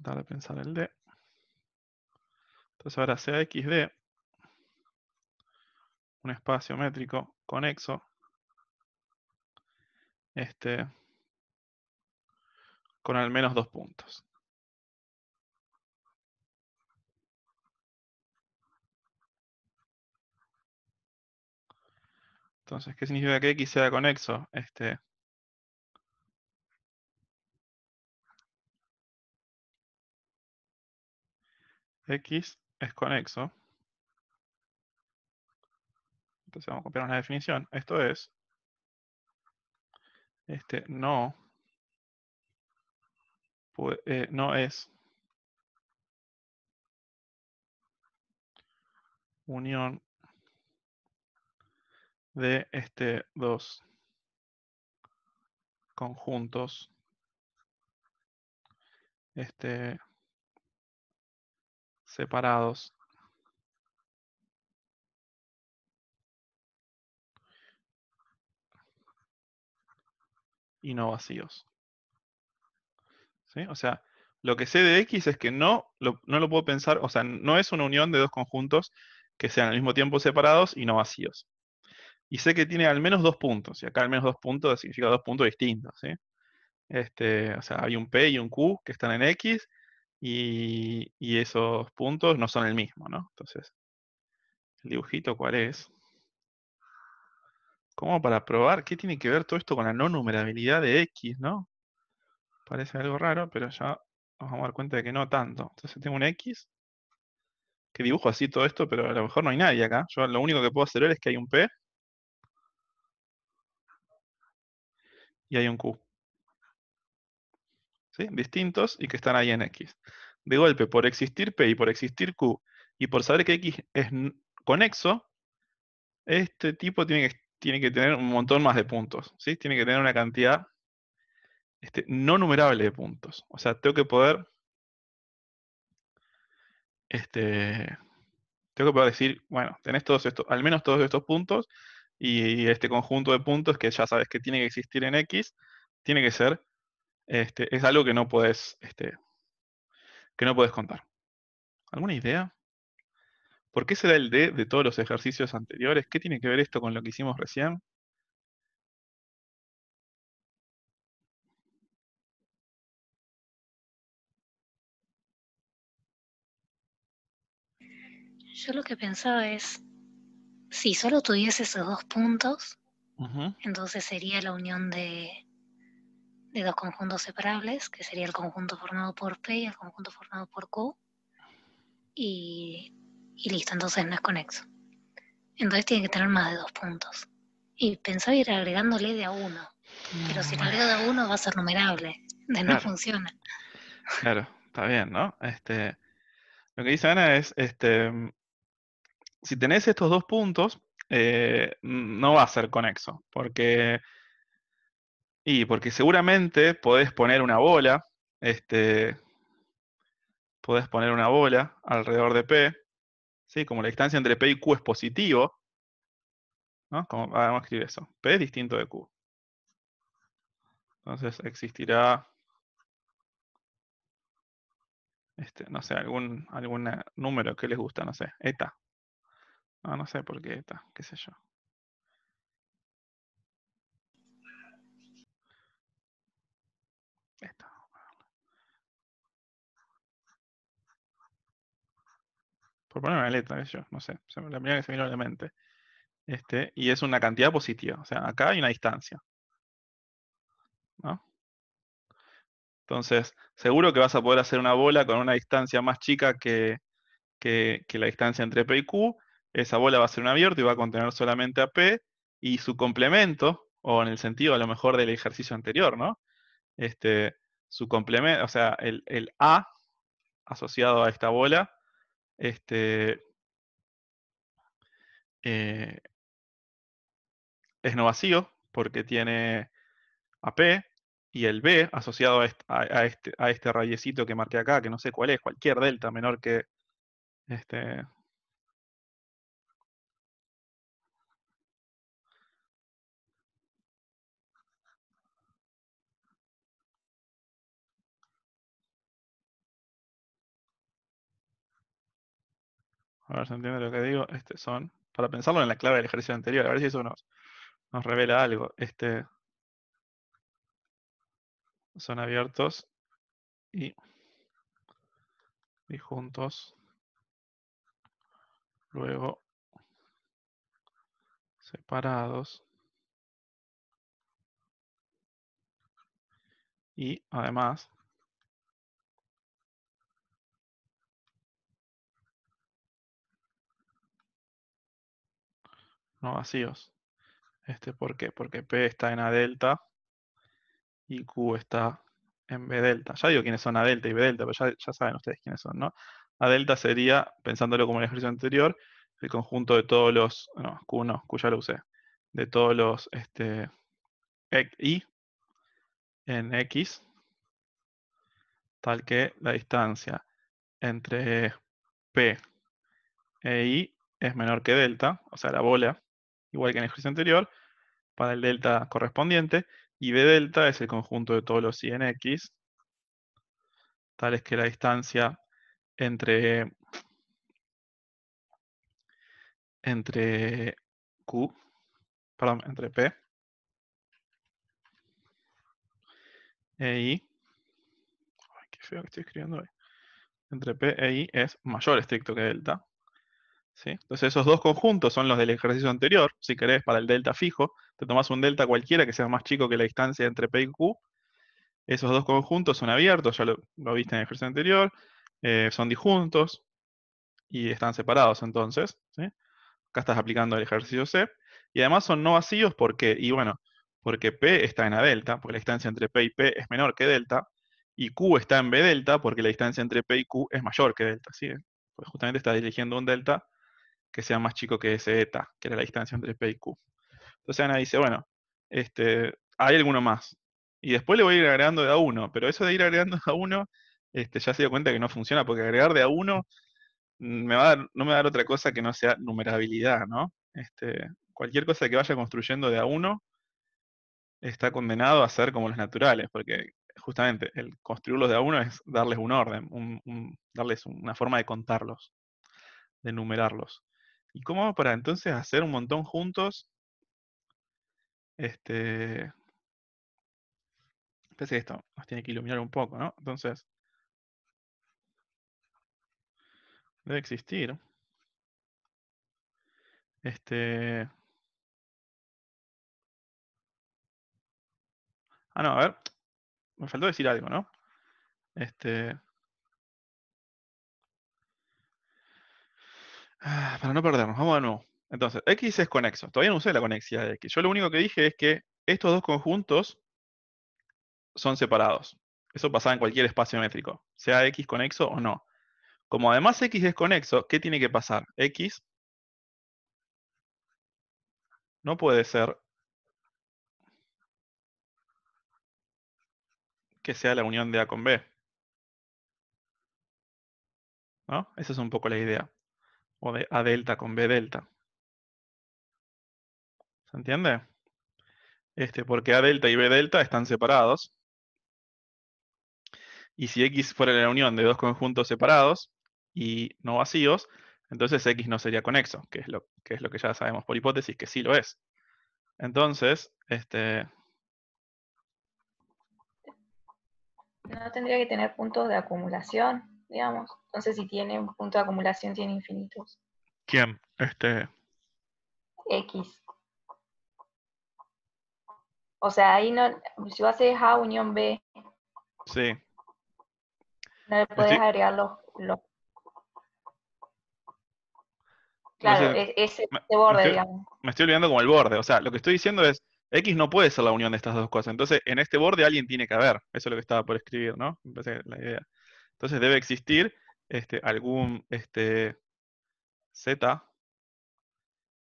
dale pensar el D. Entonces ahora sea XD un espacio métrico conexo. Este, con al menos dos puntos. Entonces, ¿qué significa que X sea conexo? Este, X es conexo. Entonces vamos a copiar una definición. Esto es, este no, eh, no es unión de este dos conjuntos este separados. Y no vacíos. O sea, lo que sé de X es que no lo, no lo puedo pensar, o sea, no es una unión de dos conjuntos que sean al mismo tiempo separados y no vacíos. Y sé que tiene al menos dos puntos, y acá al menos dos puntos significa dos puntos distintos. Este, o sea, hay un P y un Q que están en X, y, esos puntos no son el mismo, ¿no? Entonces, ¿el dibujito cuál es? ¿Cómo para probar qué tiene que ver todo esto con la no numerabilidad de X, ¿no? Parece algo raro, pero ya nos vamos a dar cuenta de que no tanto. Entonces tengo un X, que dibujo así todo esto, pero a lo mejor no hay nadie acá. Yo lo único que puedo hacer es que hay un P y hay un Q distintos y que están ahí en X. De golpe, por existir P y por existir Q, y por saber que X es conexo, este tipo tiene que, tener un montón más de puntos, ¿sí? Tiene que tener una cantidad este, no numerable de puntos. O sea, tengo que poder... Este, tengo que poder decir, bueno, tenés todos estos, al menos todos estos puntos, y este conjunto de puntos que ya sabes que tiene que existir en X, tiene que ser este, es algo que no puedes, este, que no puedes contar. ¿Alguna idea? ¿Por qué será el D de todos los ejercicios anteriores? ¿Qué tiene que ver esto con lo que hicimos recién? Yo lo que pensaba es, si solo tuviese esos dos puntos, entonces sería la unión de de dos conjuntos separables, que sería el conjunto formado por P y el conjunto formado por Q. Y, y listo, entonces no es conexo. Entonces tiene que tener más de dos puntos. Y pensaba ir agregándole de a uno. Pero si lo mm. agrego de a uno va a ser numerable. De no funciona. Claro, está bien, ¿no? Este, lo que dice Ana es, este, si tenés estos dos puntos, eh, no va a ser conexo, porque y porque seguramente podés poner una bola, este, podés poner una bola alrededor de P, ¿sí? como la distancia entre P y Q es positivo, ¿no? Como, ah, vamos a escribir eso, P es distinto de Q. Entonces existirá, este, no sé, algún, eh, número que les gusta, no sé, eta. No, ah, no sé por qué eta, qué sé yo. por poner una letra, no sé, la primera que se me vino a la mente. Este, y es una cantidad positiva, o sea, acá hay una distancia. Entonces, seguro que vas a poder hacer una bola con una distancia más chica que, la distancia entre P y Q. Esa bola va a ser un abierto y va a contener solamente a P y su complemento, o en el sentido a lo mejor del ejercicio anterior, ¿no? Este, su complemento, o sea, el A asociado a esta bola este, eh, es no vacío porque tiene a y el B asociado a este, a, este, a este rayecito que marqué acá, que no sé cuál es, cualquier delta menor que este, a ver si entiende lo que digo, este son, para pensarlo en la clave del ejercicio anterior, a ver si eso nos, nos revela algo. Este, son abiertos y juntos. Luego separados. Y además no vacíos. Este, ¿Por qué? Porque P está en A delta y Q está en B delta. Ya digo quiénes son A delta y B delta, pero ya, saben ustedes quiénes son, ¿no? A delta sería, pensándolo como en el ejercicio anterior, el conjunto de todos los, no, Q no, Q ya lo usé, de todos los, este, Y en X, tal que la distancia entre P e I es menor que delta, o sea, la bola igual que en el ejercicio anterior, para el delta correspondiente, y B delta es el conjunto de todos los i en x, tales que la distancia entre, entre Q, perdón, entre P e I, escribiendo entre P e I es mayor estricto que delta, entonces esos dos conjuntos son los del ejercicio anterior, si querés, para el delta fijo, te tomás un delta cualquiera que sea más chico que la distancia entre P y Q, esos dos conjuntos son abiertos, ya lo, viste en el ejercicio anterior, eh, son disjuntos y están separados entonces, acá estás aplicando el ejercicio C, y además son no vacíos porque, y bueno, porque P está en A delta, porque la distancia entre P y P es menor que delta, y Q está en B delta porque la distancia entre P y Q es mayor que delta, ¿sí? Pues justamente estás eligiendo un delta que sea más chico que ese eta, que era la distancia entre P y Q. Entonces Ana dice, bueno, este, hay alguno más. Y después le voy a ir agregando de a uno, pero eso de ir agregando de a uno, este, ya se dio cuenta que no funciona, porque agregar de a uno me va no me va a dar otra cosa que no sea numerabilidad, ¿no? Este, cualquier cosa que vaya construyendo de a uno está condenado a ser como los naturales, porque justamente el construirlos de a uno es darles un orden, darles una forma de contarlos, de numerarlos. ¿Y cómo para entonces hacer un montón juntos? Este. Pese a esto, nos tiene que iluminar un poco, ¿no? Entonces. Debe existir. Este. Ah, no, a ver. Me faltó decir algo, ¿no? Este. Ah, para no perdernos, vamos de nuevo. Entonces, X es conexo. Todavía no usé la conexidad de X. Yo lo único que dije es que estos dos conjuntos son separados. Eso pasaba en cualquier espacio métrico, sea X conexo o no. Como además X es conexo, ¿qué tiene que pasar? X no puede ser que sea la unión de A con B. ¿No? Esa es un poco la idea o de A delta con B delta. ¿Se entiende? Este, porque A delta y B delta están separados. Y si X fuera la unión de dos conjuntos separados y no vacíos, entonces X no sería conexo, que es lo que, es lo que ya sabemos por hipótesis que sí lo es. Entonces, este... No tendría que tener puntos de acumulación digamos. Entonces, si tiene un punto de acumulación, tiene infinitos. ¿Quién? Este. X. O sea, ahí no. Si vas a haces A unión B. Sí. No le podés pues agregar los. Claro, ese, este borde, estoy, digamos. Me estoy olvidando como el borde. O sea, lo que estoy diciendo es, X no puede ser la unión de estas dos cosas. Entonces, en este borde alguien tiene que haber. Eso es lo que estaba por escribir, ¿no? Me la idea. Entonces debe existir este, algún este, z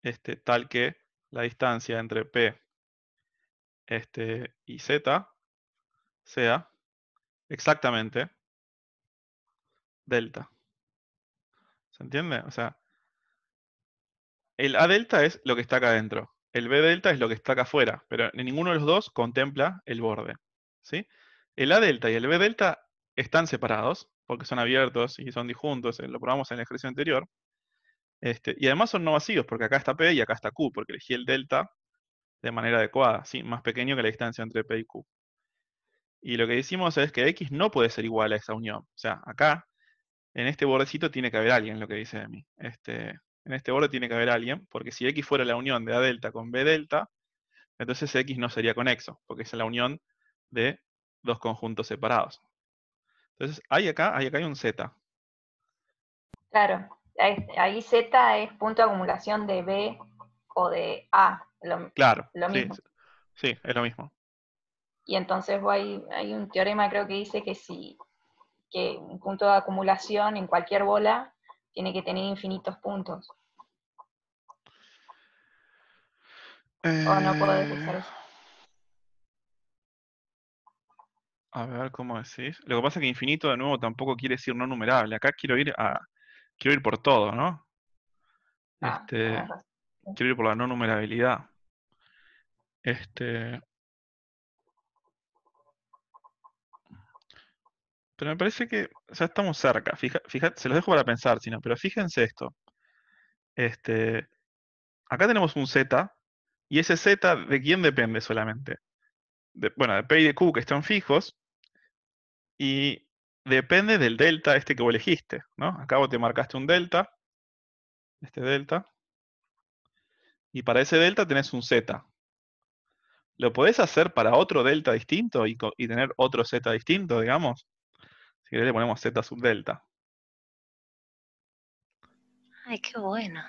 este, tal que la distancia entre p este, y z sea exactamente delta. ¿Se entiende? O sea, el A delta es lo que está acá adentro. El B delta es lo que está acá afuera, pero ninguno de los dos contempla el borde. ¿sí? El A delta y el B delta están separados, porque son abiertos y son disjuntos, eh, lo probamos en el ejercicio anterior. Este, y además son no vacíos, porque acá está P y acá está Q, porque elegí el delta de manera adecuada, ¿sí? más pequeño que la distancia entre P y Q. Y lo que decimos es que X no puede ser igual a esa unión. O sea, acá, en este bordecito tiene que haber alguien, lo que dice de mí. Este, en este borde tiene que haber alguien, porque si X fuera la unión de A delta con B delta, entonces X no sería conexo, porque es la unión de dos conjuntos separados. Entonces, ahí acá, hay acá hay un Z. Claro, ahí Z es punto de acumulación de B o de A. claro, lo mismo. Sí, es lo mismo. Y entonces hay, hay un teorema creo que dice que si que un punto de acumulación en cualquier bola tiene que tener infinitos puntos. O no puedo eh, eso. A ver, ¿cómo decís? Lo que pasa es que infinito de nuevo tampoco quiere decir no numerable. Acá quiero ir a. Quiero ir por todo, ¿no? Ah, este, quiero ir por la no numerabilidad. Este. Pero me parece que ya estamos cerca. se los dejo para pensar, sino, pero fíjense esto. Este, acá tenemos un Z, y ese Z, ¿de quién depende solamente? bueno, de P y de Q que están fijos, y depende del delta este que vos elegiste, ¿no? Acá vos te marcaste un delta, este delta, y para ese delta tenés un z. ¿Lo podés hacer para otro delta distinto y, y tener otro z distinto, digamos? Si querés le ponemos z sub delta. Ay, qué bueno.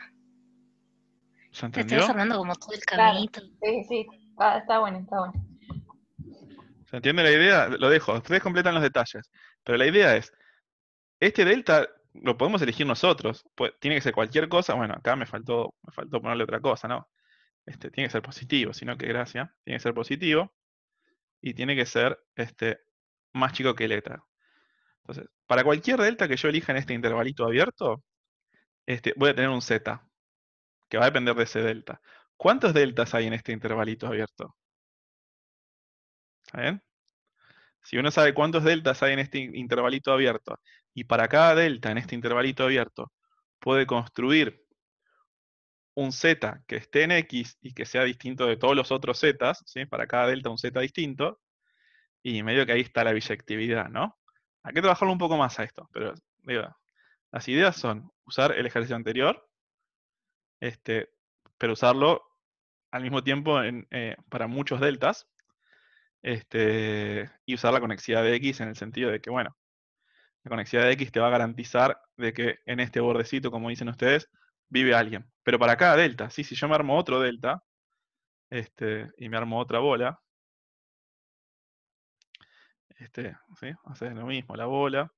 ¿Se Te estás hablando como todo el caminito. Sí, sí, está bueno, está bueno. ¿Se entiende la idea? Lo dejo, ustedes completan los detalles. Pero la idea es, este delta lo podemos elegir nosotros. tiene que ser cualquier cosa. Bueno, acá me faltó, me faltó ponerle otra cosa, ¿no? Este, tiene que ser positivo, sino que gracia. Tiene que ser positivo. Y tiene que ser este, más chico que letra. Entonces, para cualquier delta que yo elija en este intervalito abierto, este, voy a tener un z, que va a depender de ese delta. ¿Cuántos deltas hay en este intervalito abierto? Si uno sabe cuántos deltas hay en este intervalito abierto y para cada delta en este intervalito abierto puede construir un z que esté en x y que sea distinto de todos los otros zetas, para cada delta un z distinto, y medio que ahí está la biyectividad, ¿no? Hay que trabajarlo un poco más a esto, pero las ideas son usar el ejercicio anterior, este, pero usarlo al mismo tiempo eh, para muchos deltas, este, y usar la conexidad de X en el sentido de que, bueno, la conexidad de X te va a garantizar de que en este bordecito, como dicen ustedes, vive alguien. Pero para cada delta, sí, si yo me armo otro delta, este, y me armo otra bola, este, ¿sí? Haces lo mismo, la bola,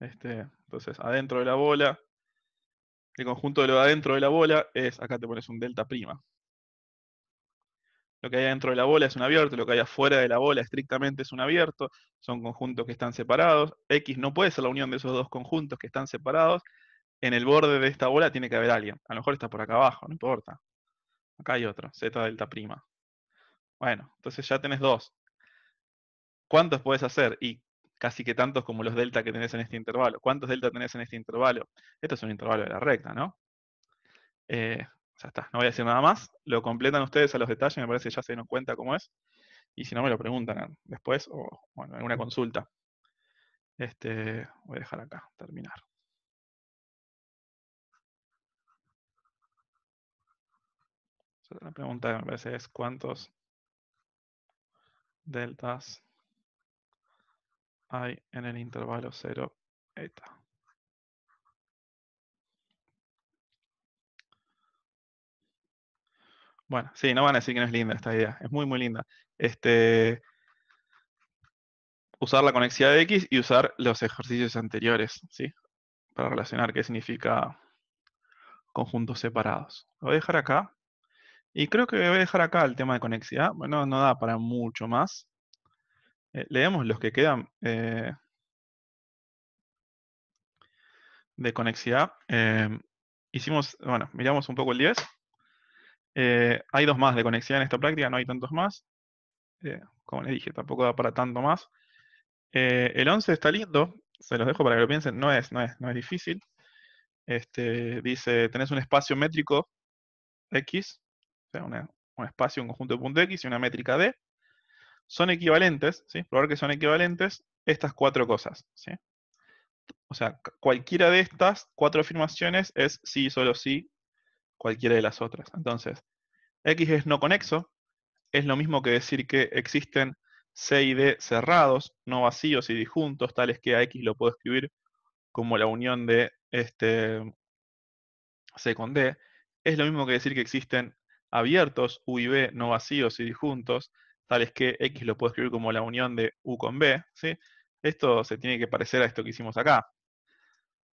este, entonces adentro de la bola, el conjunto de lo de adentro de la bola es, acá te pones un delta prima, lo que hay dentro de la bola es un abierto, lo que hay afuera de la bola estrictamente es un abierto, son conjuntos que están separados. X no puede ser la unión de esos dos conjuntos que están separados. En el borde de esta bola tiene que haber alguien. A lo mejor está por acá abajo, no importa. Acá hay otro, Z delta prima. Bueno, entonces ya tenés dos. ¿Cuántos puedes hacer? Y casi que tantos como los delta que tenés en este intervalo. ¿Cuántos delta tenés en este intervalo? Esto es un intervalo de la recta, ¿no? Eh, ya está, no voy a decir nada más. Lo completan ustedes a los detalles, me parece que ya se dieron cuenta cómo es. Y si no, me lo preguntan ¿eh? después o en alguna consulta. Este, voy a dejar acá, terminar. La pregunta que me parece es cuántos deltas hay en el intervalo 0 eta. Bueno, sí, no van a decir que no es linda esta idea. Es muy, muy linda. Este, usar la conexidad de X y usar los ejercicios anteriores, ¿sí? Para relacionar qué significa conjuntos separados. Lo voy a dejar acá. Y creo que voy a dejar acá el tema de conexidad. Bueno, no da para mucho más. Eh, leemos los que quedan eh, de conexidad. Eh, hicimos, bueno, miramos un poco el 10. Eh, hay dos más de conexión en esta práctica, no hay tantos más. Eh, como les dije, tampoco da para tanto más. Eh, el 11 está lindo, se los dejo para que lo piensen, no es, no es, difícil. Este, dice, tenés un espacio métrico X, o sea, un espacio, un conjunto de puntos X y una métrica D. Son equivalentes, ¿sí? Probar que son equivalentes estas cuatro cosas, O sea, cualquiera de estas cuatro afirmaciones es sí, solo sí, cualquiera de las otras. Entonces, X es no conexo, es lo mismo que decir que existen C y D cerrados, no vacíos y disjuntos, tales que a X lo puedo escribir como la unión de este C con D. Es lo mismo que decir que existen abiertos U y B, no vacíos y disjuntos, tales que X lo puedo escribir como la unión de U con B. ¿sí? Esto se tiene que parecer a esto que hicimos acá.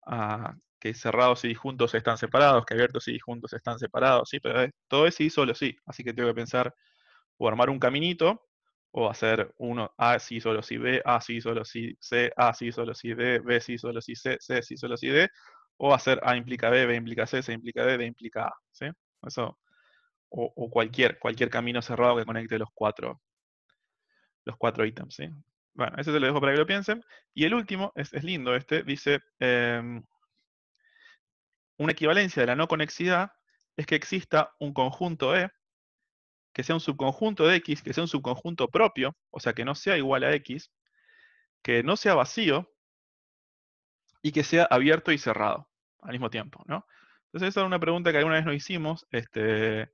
Ah, que cerrados y disjuntos están separados, que abiertos y disjuntos están separados, sí, pero eh, todo es sí, solo sí. Así que tengo que pensar o armar un caminito o hacer uno A sí, solo sí, B, A sí, solo sí, C, A sí, solo sí, D, B sí, solo sí, C, C sí, solo sí, D, o hacer A implica B, B implica C, C implica D, D implica A, ¿sí? Eso, o, cualquier, cualquier camino cerrado que conecte los cuatro, los cuatro ítems, ¿sí? Bueno, ese se lo dejo para que lo piensen. Y el último, es, es lindo este, dice, em, una equivalencia de la no conexidad es que exista un conjunto E, que sea un subconjunto de X, que sea un subconjunto propio, o sea, que no sea igual a X, que no sea vacío y que sea abierto y cerrado al mismo tiempo, Entonces esa era una pregunta que alguna vez nos hicimos, este,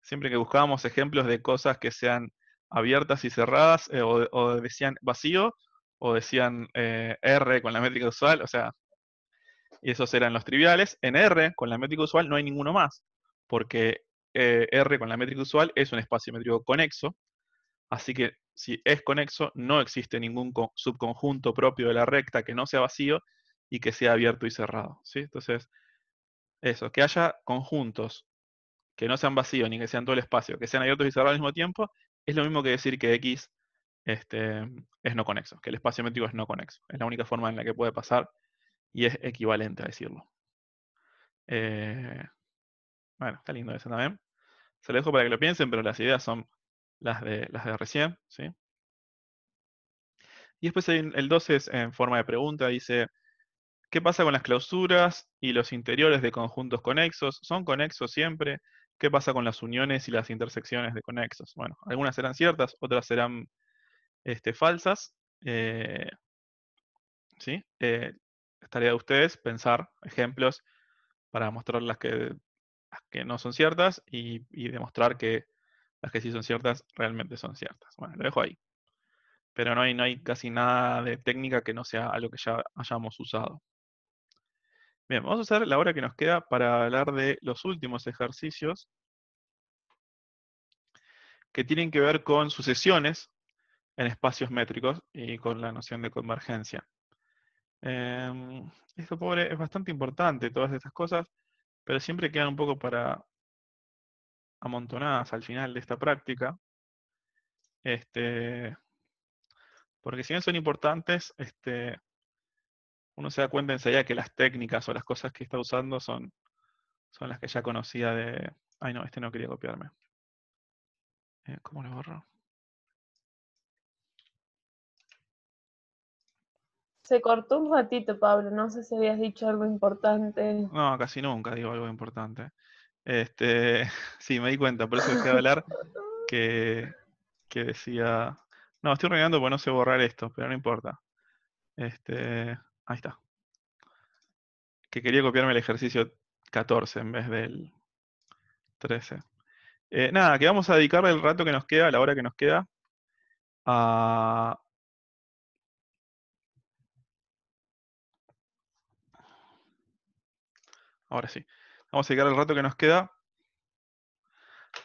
siempre que buscábamos ejemplos de cosas que sean abiertas y cerradas, eh, o, decían vacío, o decían eh, R con la métrica usual, o sea, y esos eran los triviales. En R, con la métrica usual, no hay ninguno más, porque eh, R con la métrica usual es un espacio métrico conexo, así que si es conexo, no existe ningún subconjunto propio de la recta que no sea vacío y que sea abierto y cerrado. ¿sí? Entonces, eso, que haya conjuntos que no sean vacíos ni que sean todo el espacio, que sean abiertos y cerrados al mismo tiempo, es lo mismo que decir que X este, es no conexo, que el espacio métrico es no conexo. Es la única forma en la que puede pasar y es equivalente a decirlo. Eh, bueno, está lindo eso también. Se lo dejo para que lo piensen, pero las ideas son las de, las de recién. ¿sí? Y después el 12 es en forma de pregunta, dice, ¿qué pasa con las clausuras y los interiores de conjuntos conexos? ¿Son conexos siempre? ¿Qué pasa con las uniones y las intersecciones de conexos? Bueno, algunas serán ciertas, otras serán este, falsas. Eh, ¿sí? Eh, Estaría tarea de ustedes pensar ejemplos para mostrar las que, no son ciertas y, demostrar que las que sí son ciertas realmente son ciertas. Bueno, lo dejo ahí. Pero no hay, no hay casi nada de técnica que no sea lo que ya hayamos usado. Bien, vamos a usar la hora que nos queda para hablar de los últimos ejercicios que tienen que ver con sucesiones en espacios métricos y con la noción de convergencia. Em, esto, pobre, es bastante importante, todas estas cosas, pero siempre quedan un poco para amontonadas al final de esta práctica. Este, porque si bien son importantes, este, uno se da cuenta enseguida que las técnicas o las cosas que está usando son, son las que ya conocía de... Ay no, este no quería copiarme. Eh, ¿Cómo lo borro? se cortó un ratito, Pablo. No sé si habías dicho algo importante. No, casi nunca digo algo importante. Este, sí, me di cuenta, por eso dejé de hablar que, que decía. No, estoy renegando porque no sé borrar esto, pero no importa. Este, ahí está. Que quería copiarme el ejercicio 14 en vez del 13. Eh, nada, que vamos a dedicar el rato que nos queda, la hora que nos queda, a ahora sí. Vamos a llegar el rato que nos queda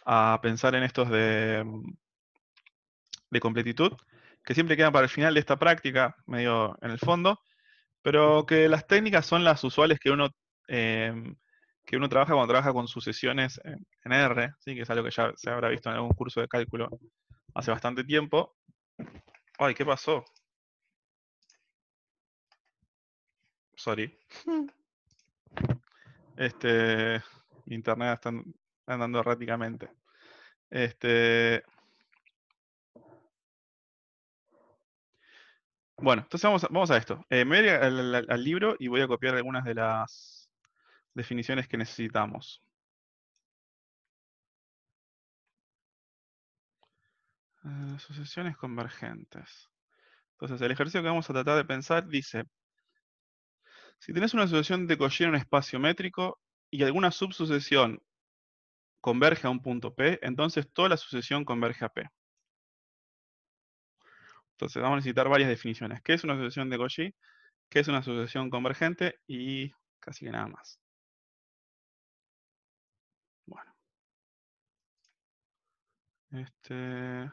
a pensar en estos mm, de, completitud, que siempre quedan para el final de esta práctica, medio en el fondo, pero que las técnicas son las usuales que uno, eh, que uno trabaja cuando trabaja con sucesiones en, en R, ¿sí? que es algo que ya se habrá visto en algún curso de cálculo hace bastante tiempo. Ay, ¿qué pasó? Sorry. Este, internet está andando erráticamente. Este, bueno, entonces vamos a, esto. Eh, me voy al, al libro y voy a copiar algunas de las definiciones que necesitamos. asociaciones eh, convergentes. Entonces, el ejercicio que vamos a tratar de pensar dice, si tenés una sucesión de Cauchy en un espacio métrico y alguna subsucesión converge a un punto P, entonces toda la sucesión converge a P. Entonces vamos a necesitar varias definiciones. ¿Qué es una sucesión de Cauchy? ¿Qué es una sucesión convergente? Y casi que nada más. Bueno. Este...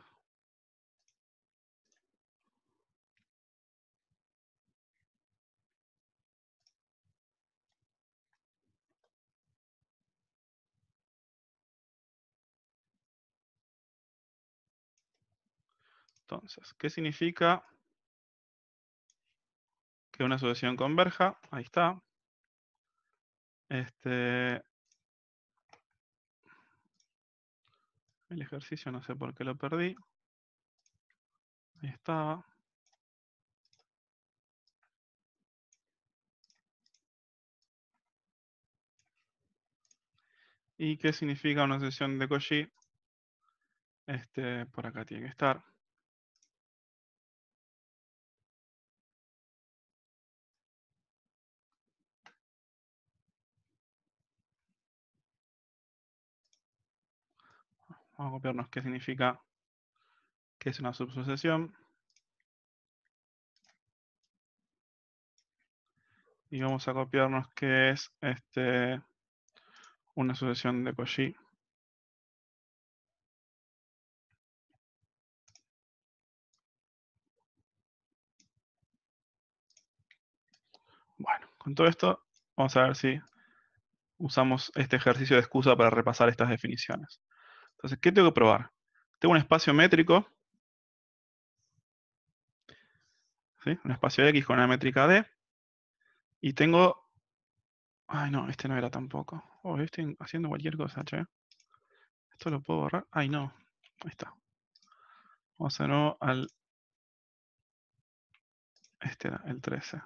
Entonces, ¿qué significa que una sucesión converja? Ahí está. Este, el ejercicio no sé por qué lo perdí. Ahí estaba. ¿Y qué significa una sucesión de Cauchy? Este, por acá tiene que estar. Vamos a copiarnos qué significa que es una subsucesión. Y vamos a copiarnos qué es este, una sucesión de Cauchy. Bueno, con todo esto vamos a ver si usamos este ejercicio de excusa para repasar estas definiciones. Entonces, ¿qué tengo que probar? Tengo un espacio métrico, un espacio X con una métrica D, y tengo... Ay, no, este no era tampoco. Oh, estoy haciendo cualquier cosa, che. ¿Esto lo puedo borrar? Ay, no. Ahí está. Vamos a no al... Este era el 13.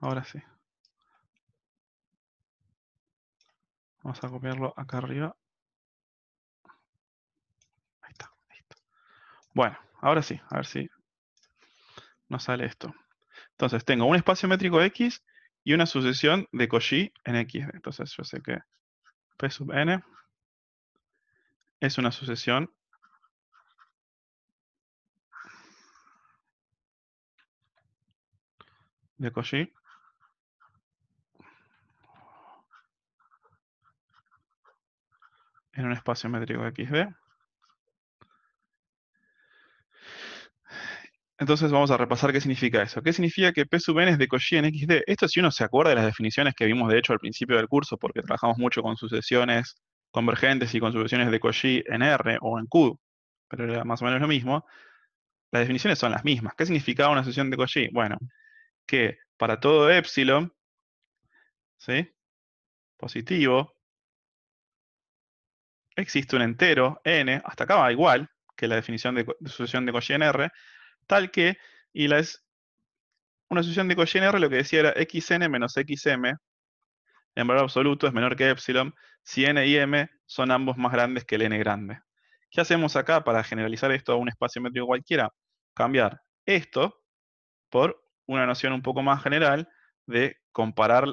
Ahora sí. Vamos a copiarlo acá arriba. Ahí está, listo. Bueno, ahora sí, a ver si nos sale esto. Entonces tengo un espacio métrico X y una sucesión de Cauchy en X. Entonces yo sé que P sub n es una sucesión de Cauchy en un espacio métrico XD. Entonces vamos a repasar qué significa eso. ¿Qué significa que P sub n es de Cauchy en XD? Esto si uno se acuerda de las definiciones que vimos de hecho al principio del curso, porque trabajamos mucho con sucesiones convergentes y con sucesiones de Cauchy en R o en Q, pero era más o menos lo mismo, las definiciones son las mismas. ¿Qué significaba una sucesión de Cauchy? Bueno, que para todo epsilon, ¿sí? positivo, existe un entero n, hasta acá va igual que la definición de, sucesión de Cauchy en R, tal que, y la es, una sucesión de Cauchy en R lo que decía era xn menos xm, en valor absoluto es menor que epsilon, si n y m son ambos más grandes que el n grande. ¿Qué hacemos acá para generalizar esto a un espacio métrico cualquiera? Cambiar esto por una noción un poco más general de comparar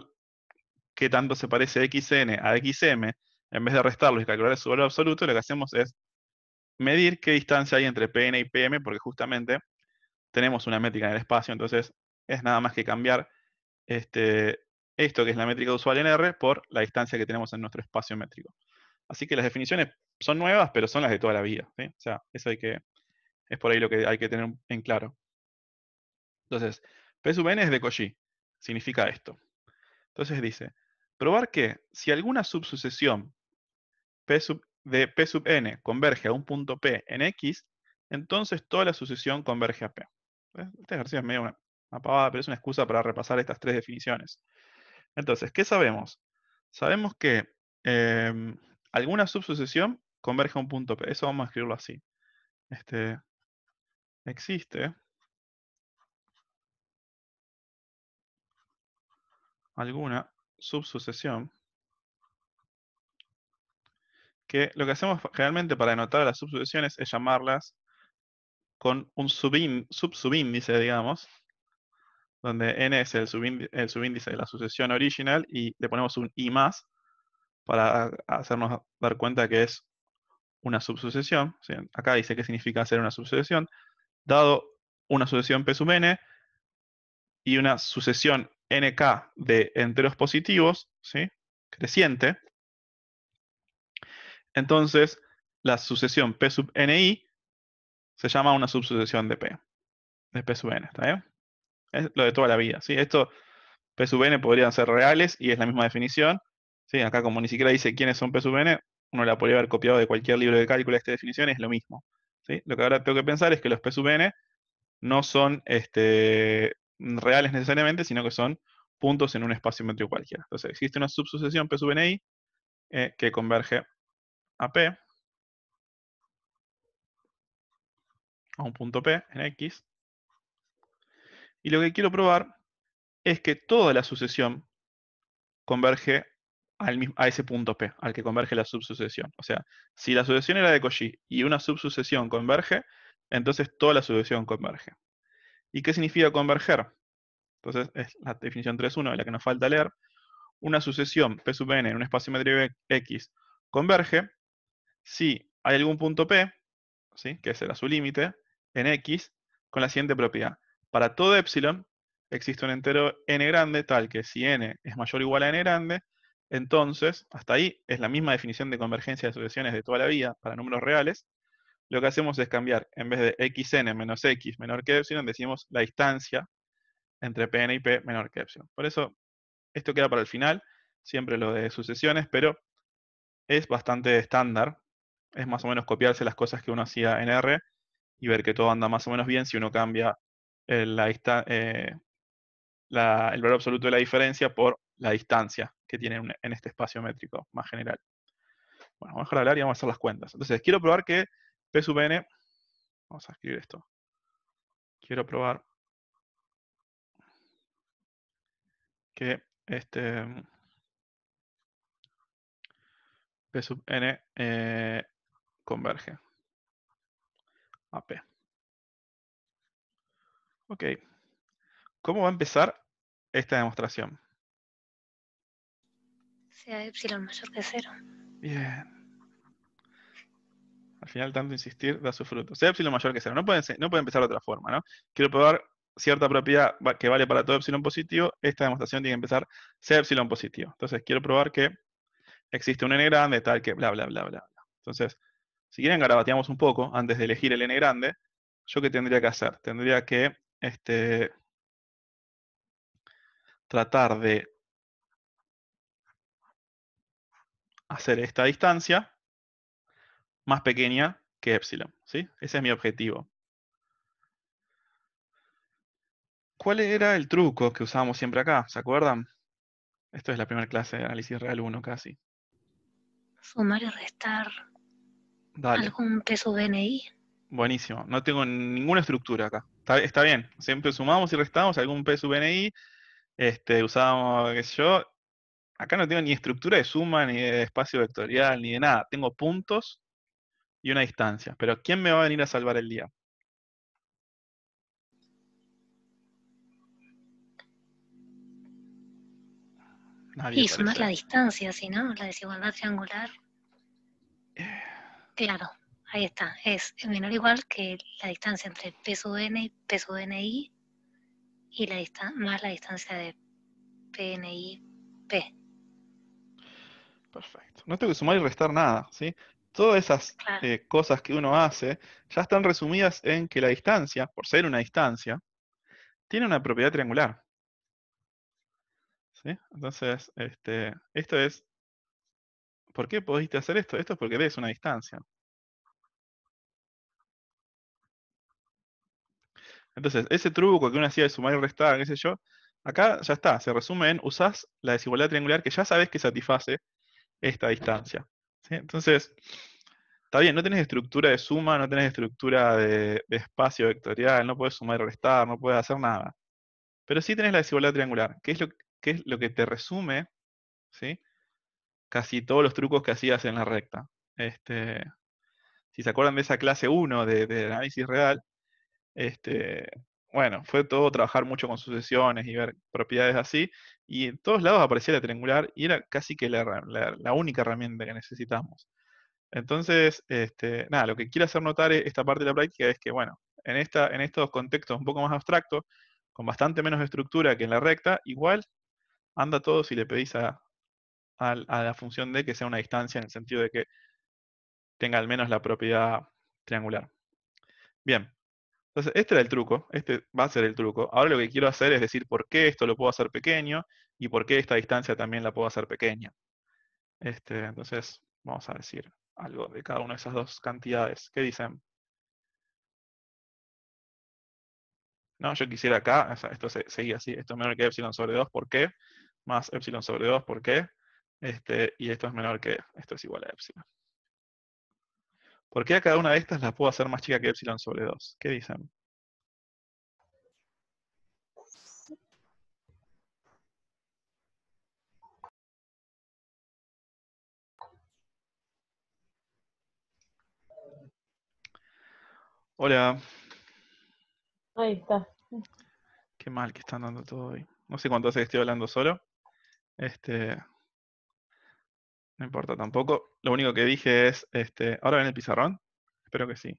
qué tanto se parece xn a xm en vez de restarlos y calcular su valor absoluto, lo que hacemos es medir qué distancia hay entre PN y PM, porque justamente tenemos una métrica en el espacio, entonces es nada más que cambiar este, esto que es la métrica usual en R por la distancia que tenemos en nuestro espacio métrico. Así que las definiciones son nuevas, pero son las de toda la vida. O sea, eso hay que, es por ahí lo que hay que tener en claro. Entonces, P sub n es de Cauchy. Significa esto. Entonces dice, probar que si alguna subsucesión de P sub n converge a un punto P en X, entonces toda la sucesión converge a P. Eh, este ejercicio es medio apagado, pero es una excusa para repasar estas tres definiciones. Entonces, ¿qué sabemos? Sabemos que em, alguna subsucesión converge a un punto P. Eso vamos a escribirlo así. Este, existe alguna subsucesión que lo que hacemos generalmente para anotar las subsucesiones es llamarlas con un subsubíndice, digamos, donde n es el, subíndice de la sucesión original y le ponemos un i más para hacernos dar cuenta que es una subsucesión. acá dice qué significa hacer una subsucesión. Dado una sucesión P sub n y una sucesión nk de enteros positivos, ¿sí? creciente, entonces, la sucesión P sub NI se llama una subsucesión de P, de P sub N, Es lo de toda la vida, ¿sí? Esto, P sub N podrían ser reales y es la misma definición, ¿sí? Acá como ni siquiera dice quiénes son P sub N, uno la podría haber copiado de cualquier libro de cálculo esta definición es lo mismo, ¿sí? Lo que ahora tengo que pensar es que los P sub N no son este, reales necesariamente, sino que son puntos en un espacio métrico cualquiera. Entonces existe una subsucesión P sub NI eh, que converge a P, a un punto P en X, y lo que quiero probar es que toda la sucesión converge al mismo, a ese punto P, al que converge la subsucesión. O sea, si la sucesión era de Cauchy y una subsucesión converge, entonces toda la sucesión converge. ¿Y qué significa converger? Entonces es la definición 3.1, la que nos falta leer. Una sucesión P sub n en un espacio métrico X converge si hay algún punto P, ¿sí? que será su límite, en X, con la siguiente propiedad. Para todo epsilon existe un entero n grande, tal que si n es mayor o igual a n grande, entonces, hasta ahí es la misma definición de convergencia de sucesiones de toda la vida para números reales. Lo que hacemos es cambiar, en vez de xn menos x menor que epsilon, decimos la distancia entre pn y p menor que epsilon. Por eso, esto queda para el final, siempre lo de sucesiones, pero es bastante estándar es más o menos copiarse las cosas que uno hacía en R y ver que todo anda más o menos bien si uno cambia eh, eh, el, valor absoluto de la diferencia por la distancia que tiene en este espacio métrico más general. Bueno, vamos a hablar y vamos a hacer las cuentas. Entonces, quiero probar que P sub n, vamos a escribir esto, quiero probar que este P sub n eh, converge. AP. Ok. ¿Cómo va a empezar esta demostración? Sea epsilon mayor que cero. Bien. Al final, tanto insistir da su fruto. Sea epsilon mayor que cero. No puede, no puede empezar de otra forma, ¿no? Quiero probar cierta propiedad que vale para todo epsilon positivo. Esta demostración tiene que empezar sea epsilon positivo. Entonces, quiero probar que existe un n grande, tal que bla bla, bla, bla, bla. Entonces, si quieren, garabateamos un poco antes de elegir el n grande. ¿Yo qué tendría que hacer? Tendría que este, tratar de hacer esta distancia más pequeña que épsilon. ¿sí? Ese es mi objetivo. ¿Cuál era el truco que usábamos siempre acá? ¿Se acuerdan? Esto es la primera clase de análisis real 1 casi. Sumar y restar. Dale. algún peso DNI. Buenísimo, no tengo ninguna estructura acá. Está, bien, siempre sumamos y restamos algún peso BNI, este, usábamos, qué sé yo. Acá no tengo ni estructura de suma, ni de espacio vectorial, ni de nada. Tengo puntos y una distancia. Pero ¿quién me va a venir a salvar el día? y sumar la distancia, si no, la desigualdad triangular Claro, ahí está. Es menor o igual que la distancia entre P sub n y peso sub y la más la distancia de pni p. Perfecto. No tengo que sumar y restar nada, ¿sí? Todas esas eh, cosas que uno hace ya están resumidas en que la distancia, por ser una distancia, tiene una propiedad triangular. ¿Sí? Entonces, este, esto es ¿Por qué pudiste hacer esto? Esto es porque es una distancia. Entonces, ese truco que uno hacía de sumar y restar, qué sé yo, acá ya está, se resume en usás la desigualdad triangular que ya sabes que satisface esta distancia. Entonces, está bien, no tenés estructura de suma, no tenés estructura de, espacio vectorial, no puedes sumar y restar, no puedes hacer nada. Pero sí tenés la desigualdad triangular, que es lo, que, te resume casi todos los trucos que hacías en la recta. Este, si se acuerdan de esa clase 1 de análisis real, este, bueno, fue todo trabajar mucho con sucesiones y ver propiedades así, y en todos lados aparecía la triangular y era casi que la, única herramienta que necesitamos. Entonces, este, nada, lo que quiero hacer notar e-, esta parte de la práctica es que, bueno, en, esta, en estos contextos un poco más abstractos, con bastante menos estructura que en la recta, igual anda todo si le pedís a, a la función D que sea una distancia en el sentido de que tenga al menos la propiedad triangular. Bien, entonces, este era el truco, este va a ser el truco. Ahora lo que quiero hacer es decir por qué esto lo puedo hacer pequeño y por qué esta distancia también la puedo hacer pequeña. Este, entonces, vamos a decir algo de cada una de esas dos cantidades. ¿Qué dicen? No, yo quisiera acá, esto seguía así, esto es menor que epsilon sobre 2, ¿por qué? Más epsilon sobre 2, ¿por qué? Este, y esto es menor que, esto es igual a epsilon. ¿Por qué a cada una de estas las puedo hacer más chica que epsilon sobre 2? ¿Qué dicen? Hola. Ahí está. Qué mal que están dando todo hoy. No sé cuánto hace estoy hablando solo. Este, no importa tampoco. Lo único que dije es, este, ¿ahora ven el pizarrón? Espero que sí.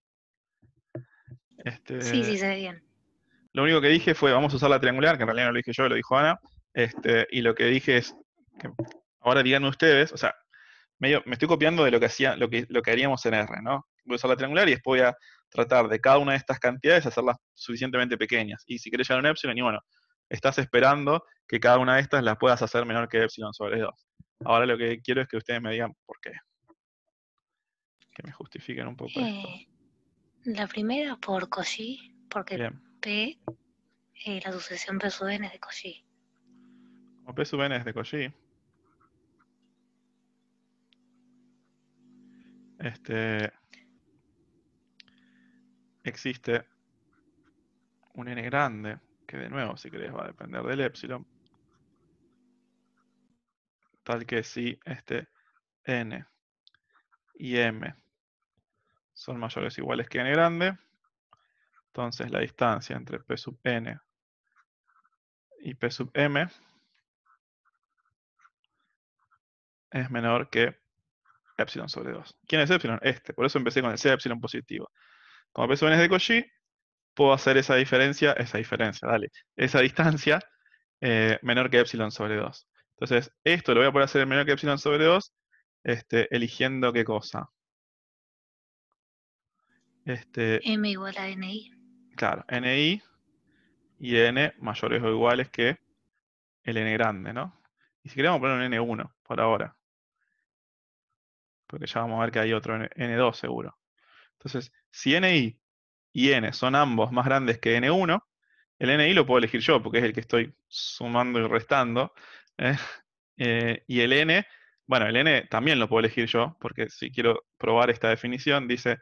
Este, sí, sí, se ve bien. Lo único que dije fue, vamos a usar la triangular, que en realidad no lo dije yo, lo dijo Ana. Este, y lo que dije es, que ahora díganme ustedes, o sea, medio, me estoy copiando de lo que, hacía, lo, que, lo que haríamos en R, ¿no? Voy a usar la triangular y después voy a tratar de cada una de estas cantidades hacerlas suficientemente pequeñas. Y si querés llegar a un epsilon, y bueno, estás esperando que cada una de estas las puedas hacer menor que epsilon sobre 2. Ahora lo que quiero es que ustedes me digan por qué. Que me justifiquen un poco. esto. Eh, la primera por Cosí, porque P, eh, la sucesión P sub n es de Cosí. O P sub n es de Cosí. Este, existe un n grande, que de nuevo, si querés, va a depender del epsilon, tal que si este n y m son mayores o iguales que n grande, entonces la distancia entre p sub n y p sub m es menor que epsilon sobre 2. ¿Quién es epsilon? Este. Por eso empecé con el C epsilon positivo. Como p sub n es de Cauchy, puedo hacer esa diferencia, esa diferencia, dale, esa distancia eh, menor que epsilon sobre 2. Entonces, esto lo voy a poder hacer en menor que epsilon sobre 2, este, eligiendo qué cosa. Este, M igual a NI. Claro, NI y N mayores o iguales que el N grande, ¿no? Y si queremos poner un N1 por ahora. Porque ya vamos a ver que hay otro N2 seguro. Entonces, si NI y N son ambos más grandes que N1, el NI lo puedo elegir yo porque es el que estoy sumando y restando. ¿eh? Eh, y el n, bueno, el n también lo puedo elegir yo, porque si quiero probar esta definición, dice,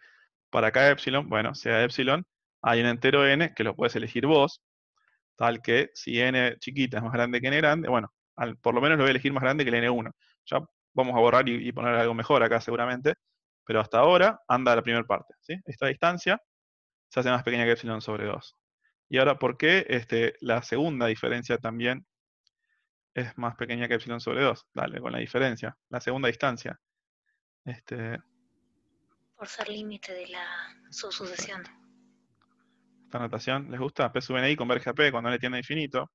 para cada epsilon, bueno, sea epsilon, hay un entero n que lo puedes elegir vos, tal que si n chiquita es más grande que n grande, bueno, por lo menos lo voy a elegir más grande que el n1. Ya vamos a borrar y, poner algo mejor acá seguramente, pero hasta ahora anda la primera parte, ¿sí? Esta distancia se hace más pequeña que epsilon sobre 2. Y ahora, ¿por qué este, la segunda diferencia también es más pequeña que epsilon sobre 2. Dale, con la diferencia. La segunda distancia. Este... Por ser límite de la sub-sucesión. Esta notación, ¿les gusta? P sub n converge a P cuando n tiene infinito.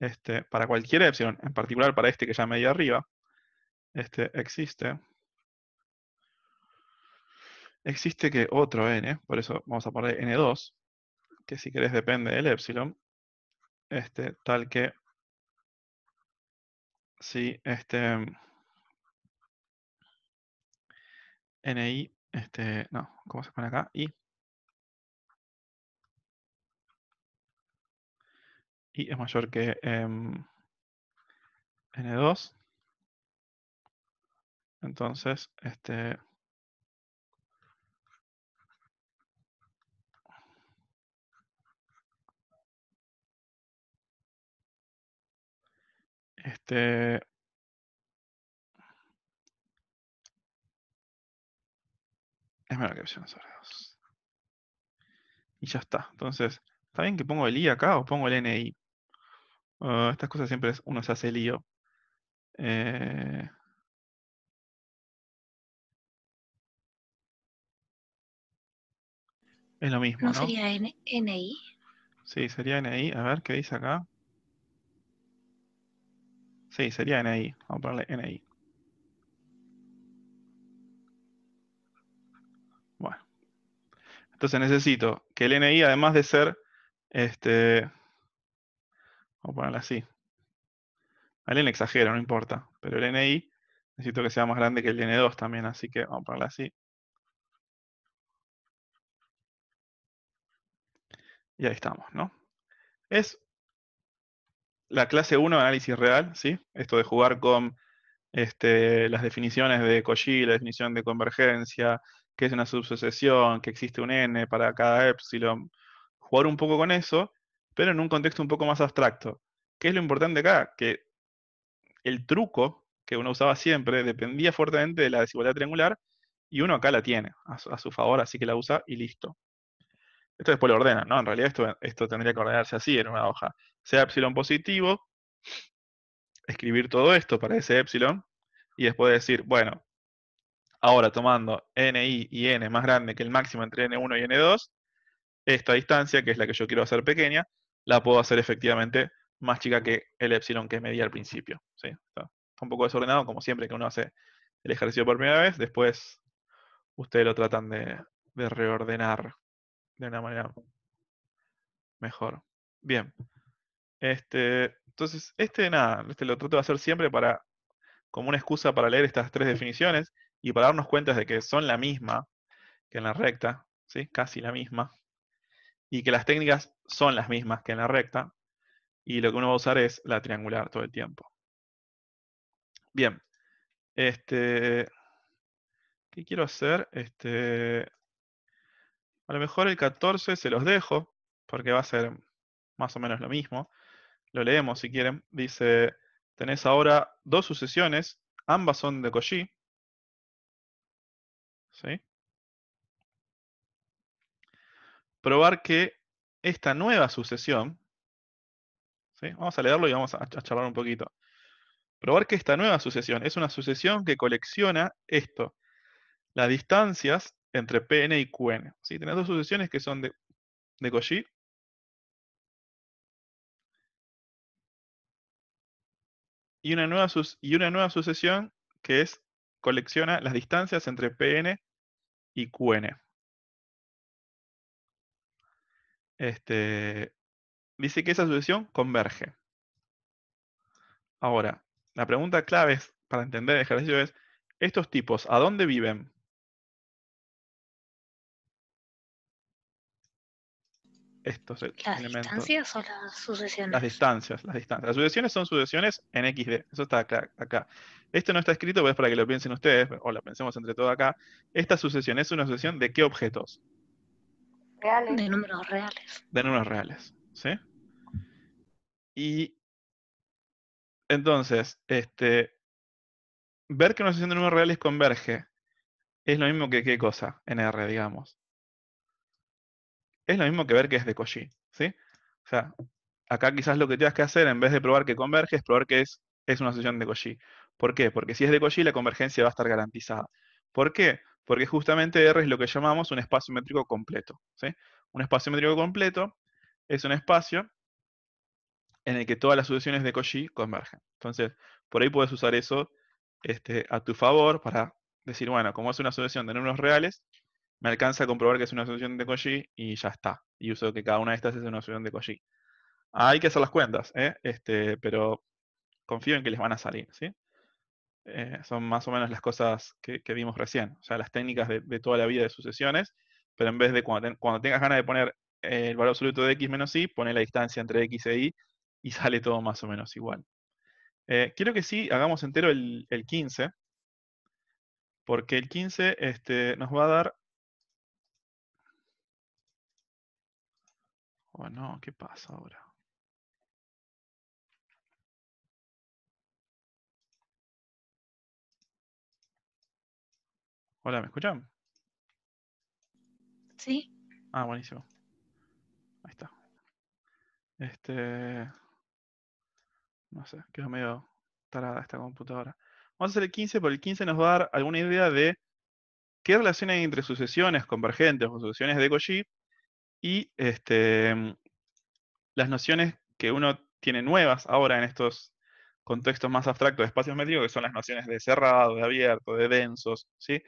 Este, para cualquier epsilon, en particular para este que ya me dio arriba, este, existe existe que otro n, por eso vamos a poner n2, que si querés depende del epsilon, este, tal que Sí, este. Mm, NI, este, no, ¿cómo se pone acá? Y I es mayor que em, N2. Entonces, este, Este, es menor que opción sobre Y ya está. Entonces, ¿está bien que pongo el i acá o pongo el ni? Ah, estas cosas siempre uno se hace lío. Eh, es lo mismo, ¿no? ¿No sería ni? Sí, sería ni. A ver, ¿qué dice acá? Sí, sería NI. Vamos a ponerle NI. Bueno. Entonces necesito que el NI, además de ser, este, vamos a ponerle así. Alguien exagera, no importa. Pero el NI necesito que sea más grande que el N2 también, así que vamos a ponerle así. Y ahí estamos, ¿no? Es la clase 1, análisis real, ¿sí? Esto de jugar con este, las definiciones de Cauchy, la definición de convergencia, que es una subsecesión, que existe un n para cada epsilon, jugar un poco con eso, pero en un contexto un poco más abstracto. ¿Qué es lo importante acá? Que el truco que uno usaba siempre dependía fuertemente de la desigualdad triangular y uno acá la tiene a, su favor, así que la usa y listo. Esto después lo ordenan, ¿no? En realidad esto, esto tendría que ordenarse así en una hoja. Sea epsilon positivo, escribir todo esto para ese epsilon y después decir, bueno, ahora tomando ni y n más grande que el máximo entre n1 y n2, esta distancia, que es la que yo quiero hacer pequeña, la puedo hacer efectivamente más chica que el epsilon que medí al principio. ¿sí? Está un poco desordenado, como siempre que uno hace el ejercicio por primera vez, después ustedes lo tratan de, de reordenar de una manera mejor. Bien. Este, entonces, este nada, este lo trato de hacer siempre para, como una excusa para leer estas tres definiciones y para darnos cuenta de que son la misma que en la recta, ¿sí? casi la misma, y que las técnicas son las mismas que en la recta, y lo que uno va a usar es la triangular todo el tiempo. Bien, este, ¿qué quiero hacer? Este, a lo mejor el 14 se los dejo, porque va a ser más o menos lo mismo. Lo leemos si quieren. Dice, tenés ahora dos sucesiones, ambas son de Cauchy Probar que esta nueva sucesión, vamos a leerlo y vamos a, charlar un poquito. Probar que esta nueva sucesión es una sucesión que colecciona esto, las distancias entre PN y QN. Si Tenés dos sucesiones que son de, de Y una, nueva sucesión que es colecciona las distancias entre PN y QN. Este, dice que esa sucesión converge. Ahora, la pregunta clave para entender el ejercicio es, ¿estos tipos a dónde viven? estos ¿Las distancias o las sucesiones? Las distancias, las distancias. Las sucesiones son sucesiones en XD, eso está acá. Esto no está escrito, pero es para que lo piensen ustedes, o lo pensemos entre todos acá. Esta sucesión es una sucesión de qué objetos? Reales. De números reales. De números reales, ¿sí? Y entonces, este, ver que una sucesión de números reales converge es lo mismo que qué cosa en R, digamos es lo mismo que ver que es de Cauchy, ¿sí? O sea, acá quizás lo que tengas que hacer, en vez de probar que converge, es probar que es, es una sucesión de Cauchy. ¿Por qué? Porque si es de Cauchy, la convergencia va a estar garantizada. ¿Por qué? Porque justamente R es lo que llamamos un espacio métrico completo, ¿sí? Un espacio métrico completo es un espacio en el que todas las sucesiones de Cauchy convergen. Entonces, por ahí puedes usar eso este, a tu favor para decir, bueno, como es una sucesión de números reales, me alcanza a comprobar que es una solución de Cauchy, y ya está. Y uso que cada una de estas es una solución de Cauchy. Hay que hacer las cuentas, ¿eh? este, pero confío en que les van a salir. Eh, son más o menos las cosas que, vimos recién, o sea, las técnicas de, toda la vida de sucesiones, pero en vez de cuando, tengas ganas de poner el valor absoluto de x menos y, pone la distancia entre x e y y sale todo más o menos igual. Eh, quiero que sí hagamos entero el, 15, porque el 15 este, nos va a dar Bueno, ¿qué pasa ahora? Hola, ¿me escuchan? Sí. Ah, buenísimo. Ahí está. Este. No sé, quedó medio tarada esta computadora. Vamos a hacer el 15, porque el 15 nos va a dar alguna idea de qué relación hay entre sucesiones convergentes o sucesiones de Cauchy y este, mm, las nociones que uno tiene nuevas ahora en estos contextos más abstractos de espacios métricos, que son las nociones de cerrado, de abierto, de densos, ¿sí?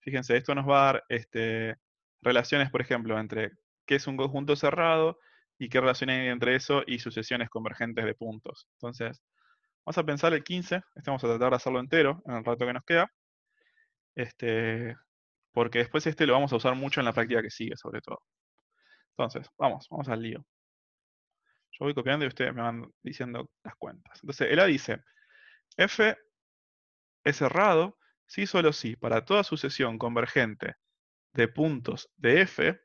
Fíjense, esto nos va a dar este, relaciones, por ejemplo, entre qué es un conjunto cerrado y qué relación hay entre eso y sucesiones convergentes de puntos. Entonces, vamos a pensar el 15, este vamos a tratar de hacerlo entero en el rato que nos queda, este, porque después este lo vamos a usar mucho en la práctica que sigue, sobre todo. Entonces, vamos, vamos al lío. Yo voy copiando y ustedes me van diciendo las cuentas. Entonces, el A dice, F es cerrado si solo sí, para toda sucesión convergente de puntos de F,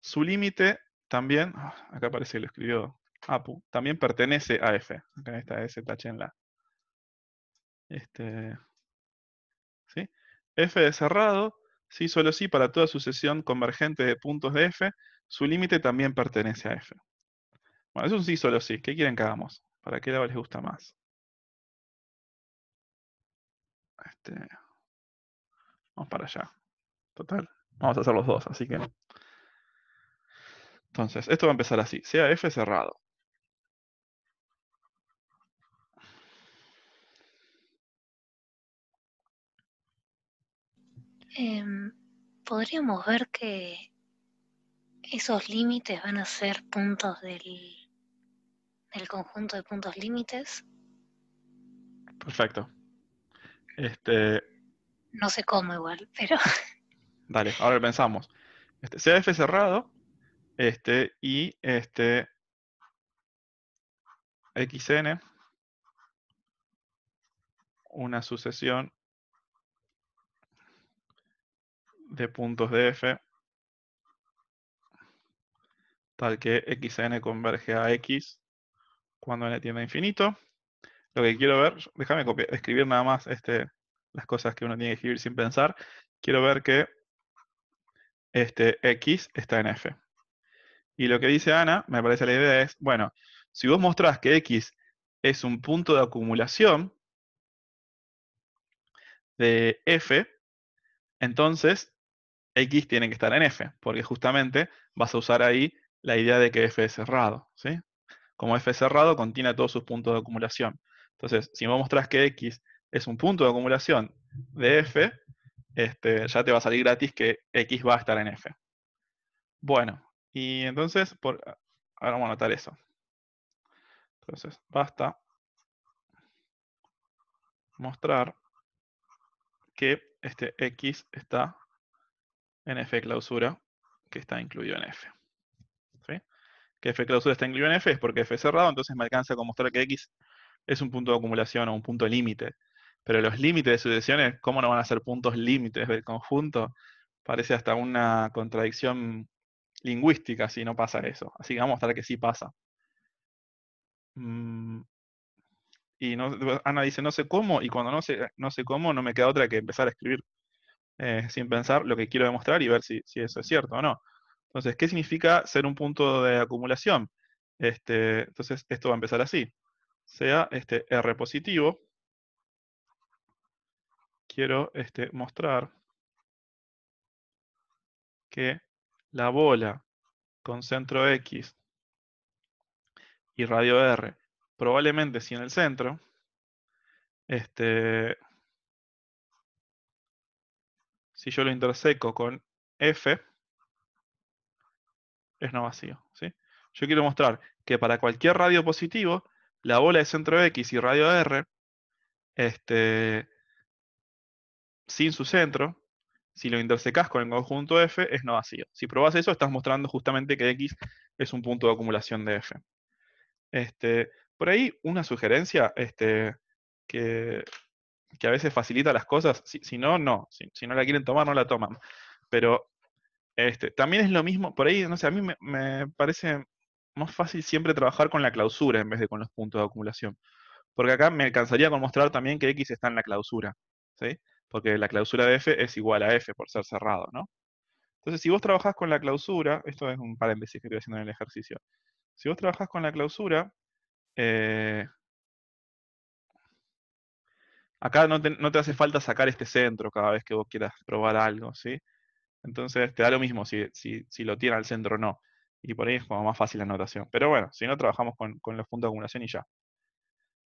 su límite también, ah, acá parece que lo escribió Apu, también pertenece a F. Acá está ese tache en la. Este, ¿sí? F es cerrado si solo sí, para toda sucesión convergente de puntos de F, su límite también pertenece a f. Bueno, es un sí solo sí. ¿Qué quieren que hagamos? ¿Para qué lado les gusta más? Este... Vamos para allá. Total. Vamos a hacer los dos, así que... Entonces, esto va a empezar así. Sea f cerrado. Em, podríamos ver que esos límites van a ser puntos del, conjunto de puntos límites. Perfecto. Este. No sé cómo igual, pero. Dale, ahora pensamos. Este, cerrado, este, y este. XN, una sucesión de puntos de F tal que xn converge a x cuando n tiende a infinito. Lo que quiero ver, déjame escribir nada más este, las cosas que uno tiene que escribir sin pensar. Quiero ver que este x está en f. Y lo que dice Ana, me parece la idea es, bueno, si vos mostrás que x es un punto de acumulación de f, entonces x tiene que estar en f, porque justamente vas a usar ahí la idea de que f es cerrado, ¿sí? Como f es cerrado, contiene todos sus puntos de acumulación. Entonces, si vos mostrás que x es un punto de acumulación de f, este, ya te va a salir gratis que x va a estar en f. Bueno, y entonces, por, ah, ahora vamos a anotar eso. Entonces, basta mostrar que este x está en f clausura, que está incluido en f que F clausura está incluido en F es porque F es cerrado, entonces me alcanza con mostrar que X es un punto de acumulación o un punto límite. Pero los límites de sucesiones, ¿cómo no van a ser puntos límites del conjunto? Parece hasta una contradicción lingüística si no pasa eso. Así que vamos a mostrar que sí pasa. Mm, y Ana dice, no sé cómo, y cuando no sé, no sé cómo, no me queda otra que empezar a escribir eh, sin pensar lo que quiero demostrar y ver si, si, eso es cierto o no. Entonces, ¿qué significa ser un punto de acumulación? Este, entonces, esto va a empezar así. Sea este R positivo. Quiero este, mostrar que la bola con centro X y radio R, probablemente si en el centro, este, si yo lo interseco con F, es no vacío. ¿sí? Yo quiero mostrar que para cualquier radio positivo, la bola de centro X y radio R, este, sin su centro, si lo intersecas con el conjunto F, es no vacío. Si probás eso, estás mostrando justamente que X es un punto de acumulación de F. Este, por ahí, una sugerencia este, que, a veces facilita las cosas, si, no, no, si, no la quieren tomar, no la toman. Pero este, también es lo mismo, por ahí, no sé, a mí me, parece más fácil siempre trabajar con la clausura en vez de con los puntos de acumulación. Porque acá me alcanzaría con mostrar también que X está en la clausura, ¿sí? Porque la clausura de F es igual a F por ser cerrado, ¿no? Entonces, si vos trabajás con la clausura, esto es un paréntesis que estoy haciendo en el ejercicio. Si vos trabajás con la clausura, eh, acá no no te, hace falta sacar este centro cada vez que vos quieras probar algo, ¿sí? Entonces te da lo mismo si, lo tiene al centro o no. Y por ahí es como más fácil la anotación. Pero bueno, si no, trabajamos con, los puntos de acumulación y ya.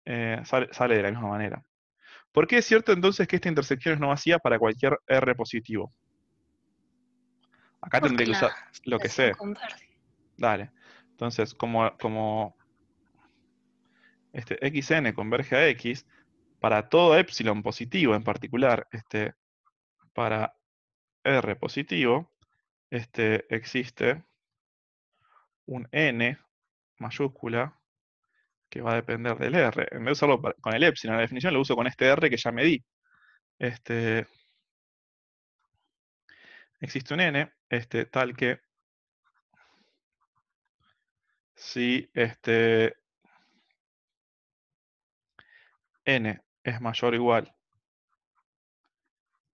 Eh, sale, de la misma manera. ¿Por qué es cierto entonces que esta intersección es no vacía para cualquier R positivo? Acá tendré que usar lo que sé. Dale. Entonces, como, como este, xn converge a x, para todo epsilon positivo en particular, este, para R positivo, este, existe un N mayúscula que va a depender del R. En vez de usarlo con el epsilon, la definición lo uso con este R que ya me di. Este, existe un N este, tal que si este N es mayor o igual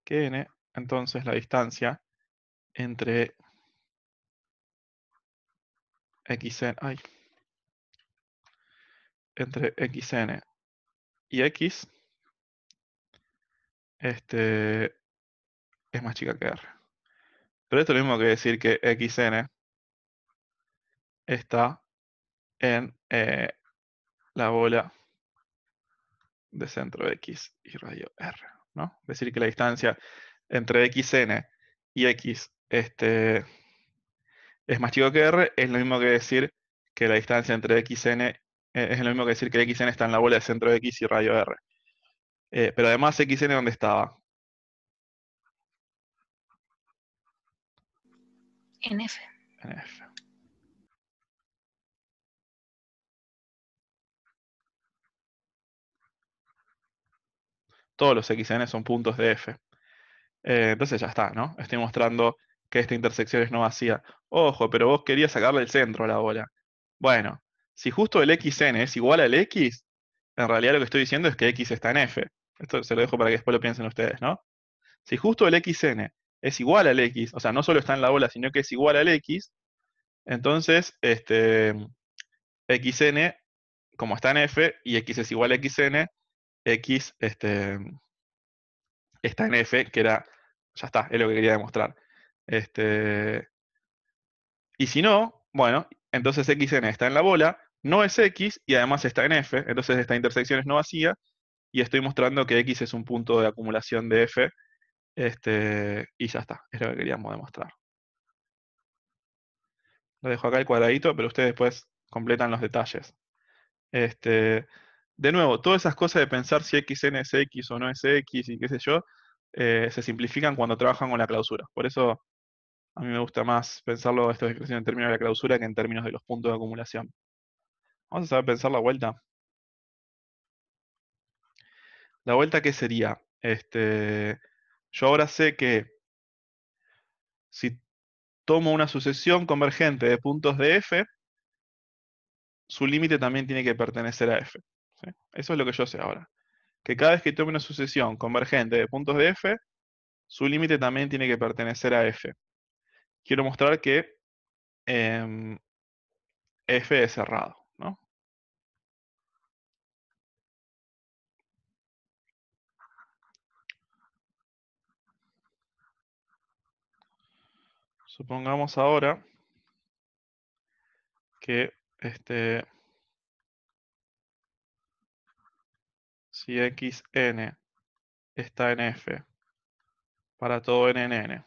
que N, entonces la distancia entre xn, ay, entre xn y x este, es más chica que r. Pero esto lo mismo que decir que xn está en eh, la bola de centro x y radio r. ¿no? Decir que la distancia entre xn y x este, es más chico que r, es lo mismo que decir que la distancia entre xn e, es lo mismo que decir que x xn está en la bola de centro de x y radio r. Eh, pero además xn dónde estaba. En f. En f. Todos los xn son puntos de f. Eh, entonces ya está, ¿no? Estoy mostrando que esta intersección es no vacía. Ojo, pero vos querías sacarle el centro a la bola. Bueno, si justo el xn es igual al x, en realidad lo que estoy diciendo es que x está en f. Esto se lo dejo para que después lo piensen ustedes, ¿no? Si justo el xn es igual al x, o sea, no solo está en la bola, sino que es igual al x, entonces, este, xn, como está en f, y x es igual a xn, x este, está en f, que era ya está, es lo que quería demostrar. Este, y si no, bueno, entonces xn está en la bola, no es x y además está en f, entonces esta intersección es no vacía y estoy mostrando que x es un punto de acumulación de f este, y ya está, es lo que queríamos demostrar. Lo dejo acá el cuadradito, pero ustedes después completan los detalles. Este, de nuevo, todas esas cosas de pensar si xn es x o no es x y qué sé yo, eh, se simplifican cuando trabajan con la clausura. Por eso a mí me gusta más pensarlo esta en términos de la clausura que en términos de los puntos de acumulación. Vamos a saber pensar la vuelta. La vuelta, ¿qué sería? Este, yo ahora sé que si tomo una sucesión convergente de puntos de f, su límite también tiene que pertenecer a f. Eso es lo que yo sé ahora que cada vez que tome una sucesión convergente de puntos de f, su límite también tiene que pertenecer a f. Quiero mostrar que em, f es cerrado. ¿no? Supongamos ahora que este, si xn está en f para todo n n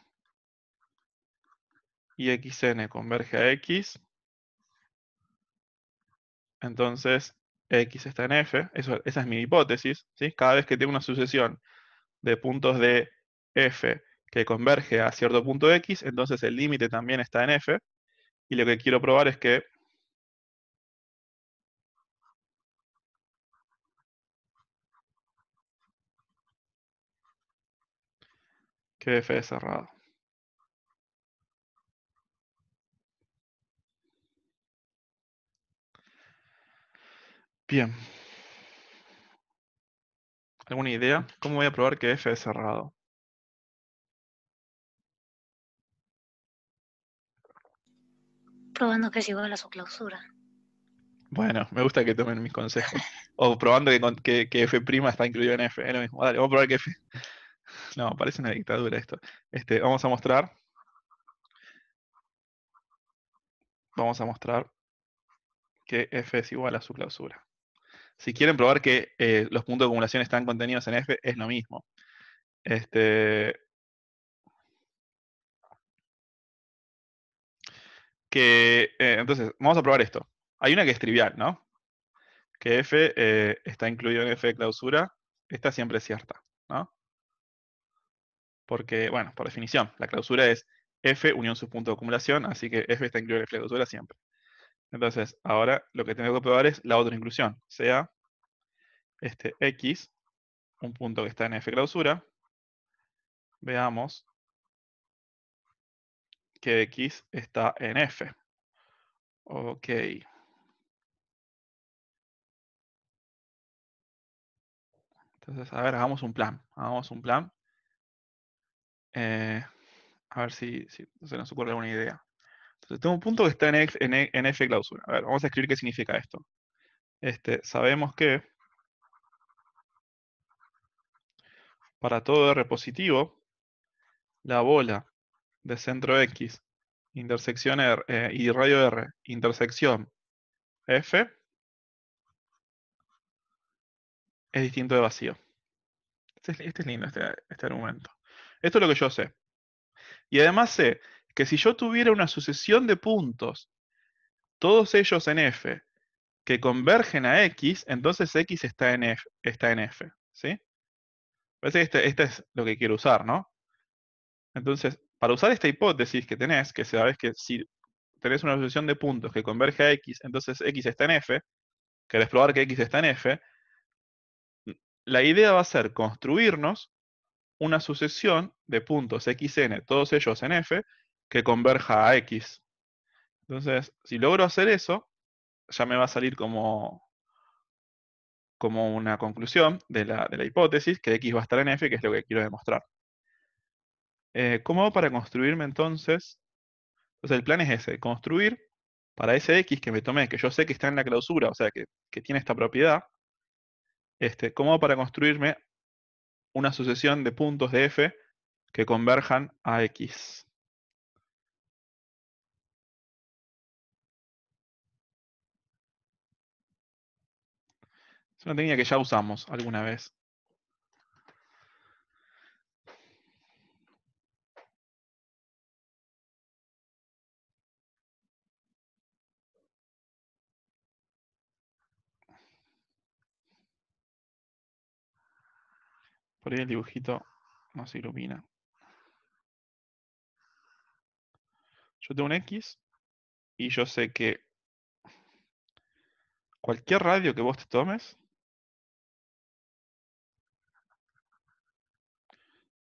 y xn converge a x, entonces x está en f, esa es mi hipótesis, cada vez que tengo una sucesión de puntos de f que converge a cierto punto x, entonces el límite también está en f, y lo que quiero probar es que F es cerrado. Bien. ¿Alguna idea? ¿Cómo voy a probar que F es cerrado? Probando que es igual a su clausura. Bueno, me gusta que tomen mis consejos. o probando que, que, F' está incluido en F. mismo. vamos a probar que F. No, parece una dictadura esto. Este, vamos a mostrar. Vamos a mostrar que f es igual a su clausura. Si quieren probar que eh, los puntos de acumulación están contenidos en f, es lo mismo. Este, que, eh, entonces, vamos a probar esto. Hay una que es trivial, ¿no? Que f eh, está incluido en f de clausura. Esta siempre es cierta, ¿no? porque, bueno, por definición, la clausura es F unión su punto de acumulación, así que F está incluido en la clausura siempre. Entonces, ahora lo que tengo que probar es la otra inclusión, sea este X, un punto que está en F clausura, veamos que X está en F. Ok. Entonces, a ver, hagamos un plan. Hagamos un plan eh, a ver si, se nos ocurre alguna idea. Entonces, tengo un punto que está e, en, F, clausura. A ver, vamos a escribir qué significa esto. Este, sabemos que para todo R positivo, la bola de centro X, intersección eh, y radio R, intersección F, es distinto de vacío. Este es, este lindo, este, este argumento. Esto es lo que yo sé. Y además sé que si yo tuviera una sucesión de puntos, todos ellos en F, que convergen a X, entonces X está en F. Está en F ¿sí? Parece este, este, es lo que quiero usar, ¿no? Entonces, para usar esta hipótesis que tenés, que sabes que si tenés una sucesión de puntos que converge a X, entonces X está en F, querés probar que X está en F, la idea va a ser construirnos una sucesión de puntos xn, todos ellos en f, que converja a x. Entonces, si logro hacer eso, ya me va a salir como, como una conclusión de la, hipótesis que x va a estar en f, que es lo que quiero demostrar. Eh, ¿Cómo para construirme entonces? Entonces el plan es ese, construir para ese x que me tomé, que yo sé que está en la clausura, o sea, que, tiene esta propiedad, este, ¿cómo para construirme una sucesión de puntos de f que converjan a x. Es una técnica que ya usamos alguna vez. Por ahí el dibujito nos ilumina. Yo tengo un X y yo sé que cualquier radio que vos te tomes,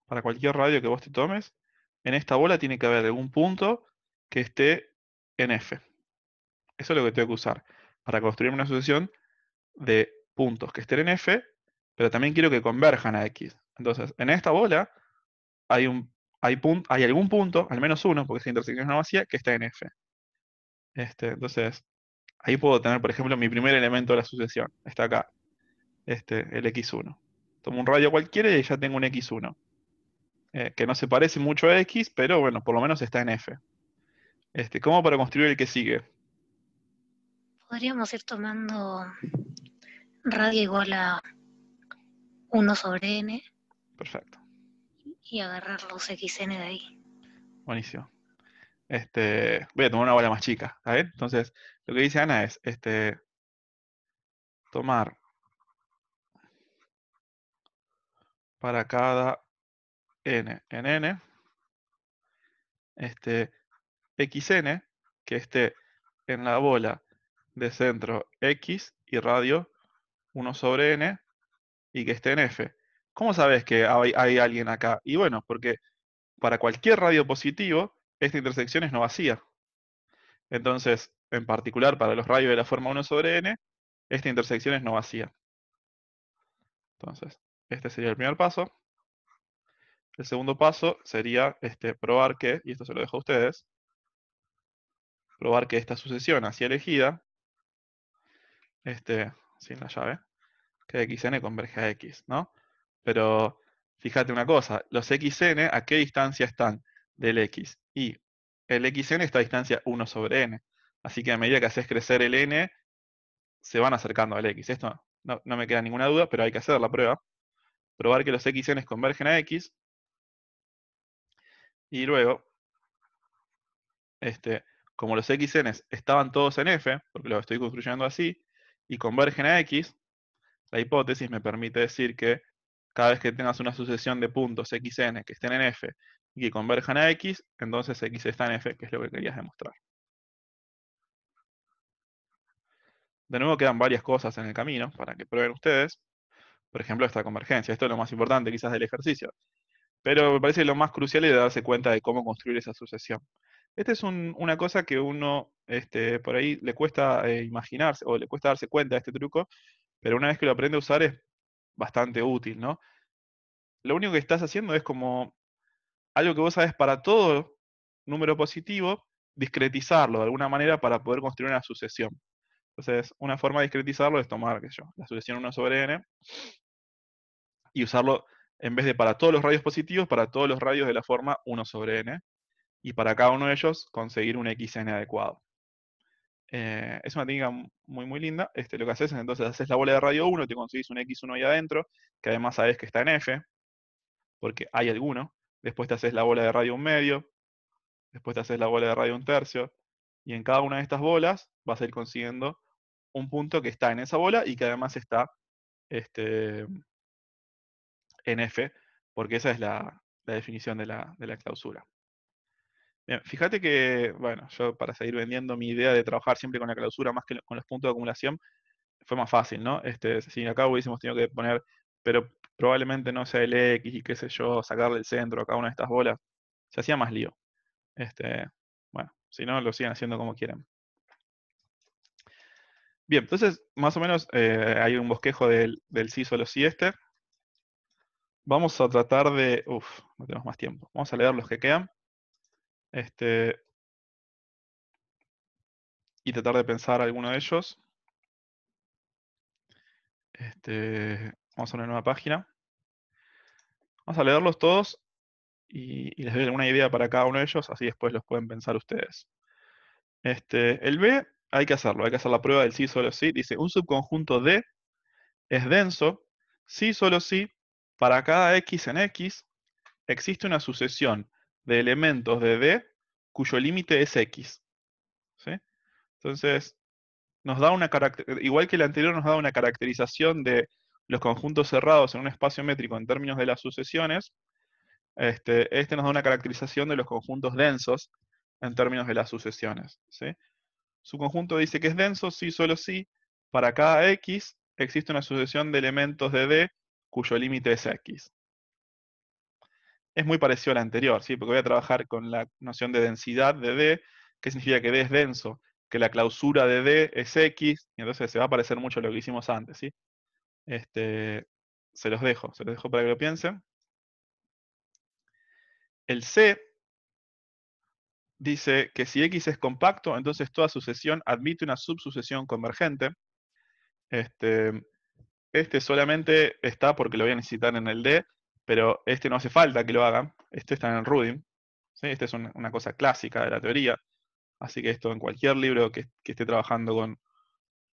para cualquier radio que vos te tomes, en esta bola tiene que haber algún punto que esté en F. Eso es lo que tengo que usar para construir una sucesión de puntos que estén en F pero también quiero que converjan a X. Entonces, en esta bola hay, un, hay, hay algún punto, al menos uno, porque esa intersección es una vacía, que está en F. Este, entonces, ahí puedo tener, por ejemplo, mi primer elemento de la sucesión. Está acá, este, el X1. Tomo un radio cualquiera y ya tengo un X1. Eh, que no se parece mucho a X, pero bueno, por lo menos está en F. Este, ¿Cómo para construir el que sigue? Podríamos ir tomando radio igual a 1 sobre n. Perfecto. Y agarrar los xn de ahí. Buenísimo. Este, voy a tomar una bola más chica, Entonces, lo que dice Ana es, este, tomar para cada n en n, este, xn, que esté en la bola de centro x y radio 1 sobre n, y que esté en F. ¿Cómo sabes que hay, alguien acá? Y bueno, porque para cualquier radio positivo, esta intersección es no vacía. Entonces, en particular para los radios de la forma 1 sobre n, esta intersección es no vacía. Entonces, este sería el primer paso. El segundo paso sería este, probar que, y esto se lo dejo a ustedes, probar que esta sucesión así elegida, este, sin la llave, xn converge a x, ¿no? Pero fíjate una cosa, los xn, ¿a qué distancia están del x? Y el xn está a distancia 1 sobre n. Así que a medida que haces crecer el n, se van acercando al x. Esto no, me queda ninguna duda, pero hay que hacer la prueba. Probar que los xn convergen a x. Y luego, este, como los xn estaban todos en f, porque los estoy construyendo así, y convergen a x, la hipótesis me permite decir que cada vez que tengas una sucesión de puntos xn que estén en f y que converjan a x, entonces x está en f, que es lo que querías demostrar. De nuevo quedan varias cosas en el camino para que prueben ustedes. Por ejemplo, esta convergencia. Esto es lo más importante quizás del ejercicio. Pero me parece que lo más crucial es darse cuenta de cómo construir esa sucesión. Esta es una cosa que uno este, por ahí le cuesta eh, imaginarse o le cuesta darse cuenta de este truco, pero una vez que lo aprende a usar es bastante útil, ¿no? Lo único que estás haciendo es como algo que vos sabes para todo número positivo, discretizarlo de alguna manera para poder construir una sucesión. Entonces, una forma de discretizarlo es tomar, qué yo, la sucesión 1 sobre n y usarlo en vez de para todos los radios positivos, para todos los radios de la forma 1 sobre n, y para cada uno de ellos conseguir un xn adecuado. Eh, es una técnica muy, muy linda. Este, lo que haces es entonces haces la bola de radio 1, te conseguís un X1 ahí adentro, que además sabes que está en F, porque hay alguno. Después te haces la bola de radio un medio, después te haces la bola de radio un tercio, y en cada una de estas bolas vas a ir consiguiendo un punto que está en esa bola y que además está este, en F, porque esa es la, definición de la clausura. Bien, fíjate que, bueno, yo para seguir vendiendo mi idea de trabajar siempre con la clausura más que con los puntos de acumulación, fue más fácil, ¿no? Este, si acá hubiésemos tenido que poner, pero probablemente no sea el X y qué sé yo, sacarle el centro acá cada una de estas bolas, se hacía más lío. Este, bueno, si no, lo siguen haciendo como quieran. Bien, entonces, más o menos eh, hay un bosquejo del, del sí solo sí este. Vamos a tratar de... Uf, no tenemos más tiempo. Vamos a leer los que quedan. Este, y tratar de pensar alguno de ellos. Este, vamos a una nueva página. Vamos a leerlos todos y, les doy alguna idea para cada uno de ellos, así después los pueden pensar ustedes. Este, el B hay que hacerlo, hay que hacer la prueba del sí solo sí. Dice, un subconjunto D es denso sí solo sí para cada X en X existe una sucesión de elementos de D cuyo límite es X. Entonces, nos da una igual que el anterior nos da una caracterización de los conjuntos cerrados en un espacio métrico en términos de las sucesiones, este, este nos da una caracterización de los conjuntos densos en términos de las sucesiones. Su conjunto dice que es denso, sí, solo sí. Para cada X existe una sucesión de elementos de D cuyo límite es X es muy parecido al anterior, ¿sí? porque voy a trabajar con la noción de densidad de D, que significa que D es denso, que la clausura de D es X, y entonces se va a parecer mucho a lo que hicimos antes. ¿sí? Este, se los dejo, se los dejo para que lo piensen. El C dice que si X es compacto, entonces toda sucesión admite una subsucesión convergente. Este, este solamente está porque lo voy a necesitar en el D, pero este no hace falta que lo hagan, este está en el Rudim, ¿sí? esta es una cosa clásica de la teoría, así que esto en cualquier libro que, esté trabajando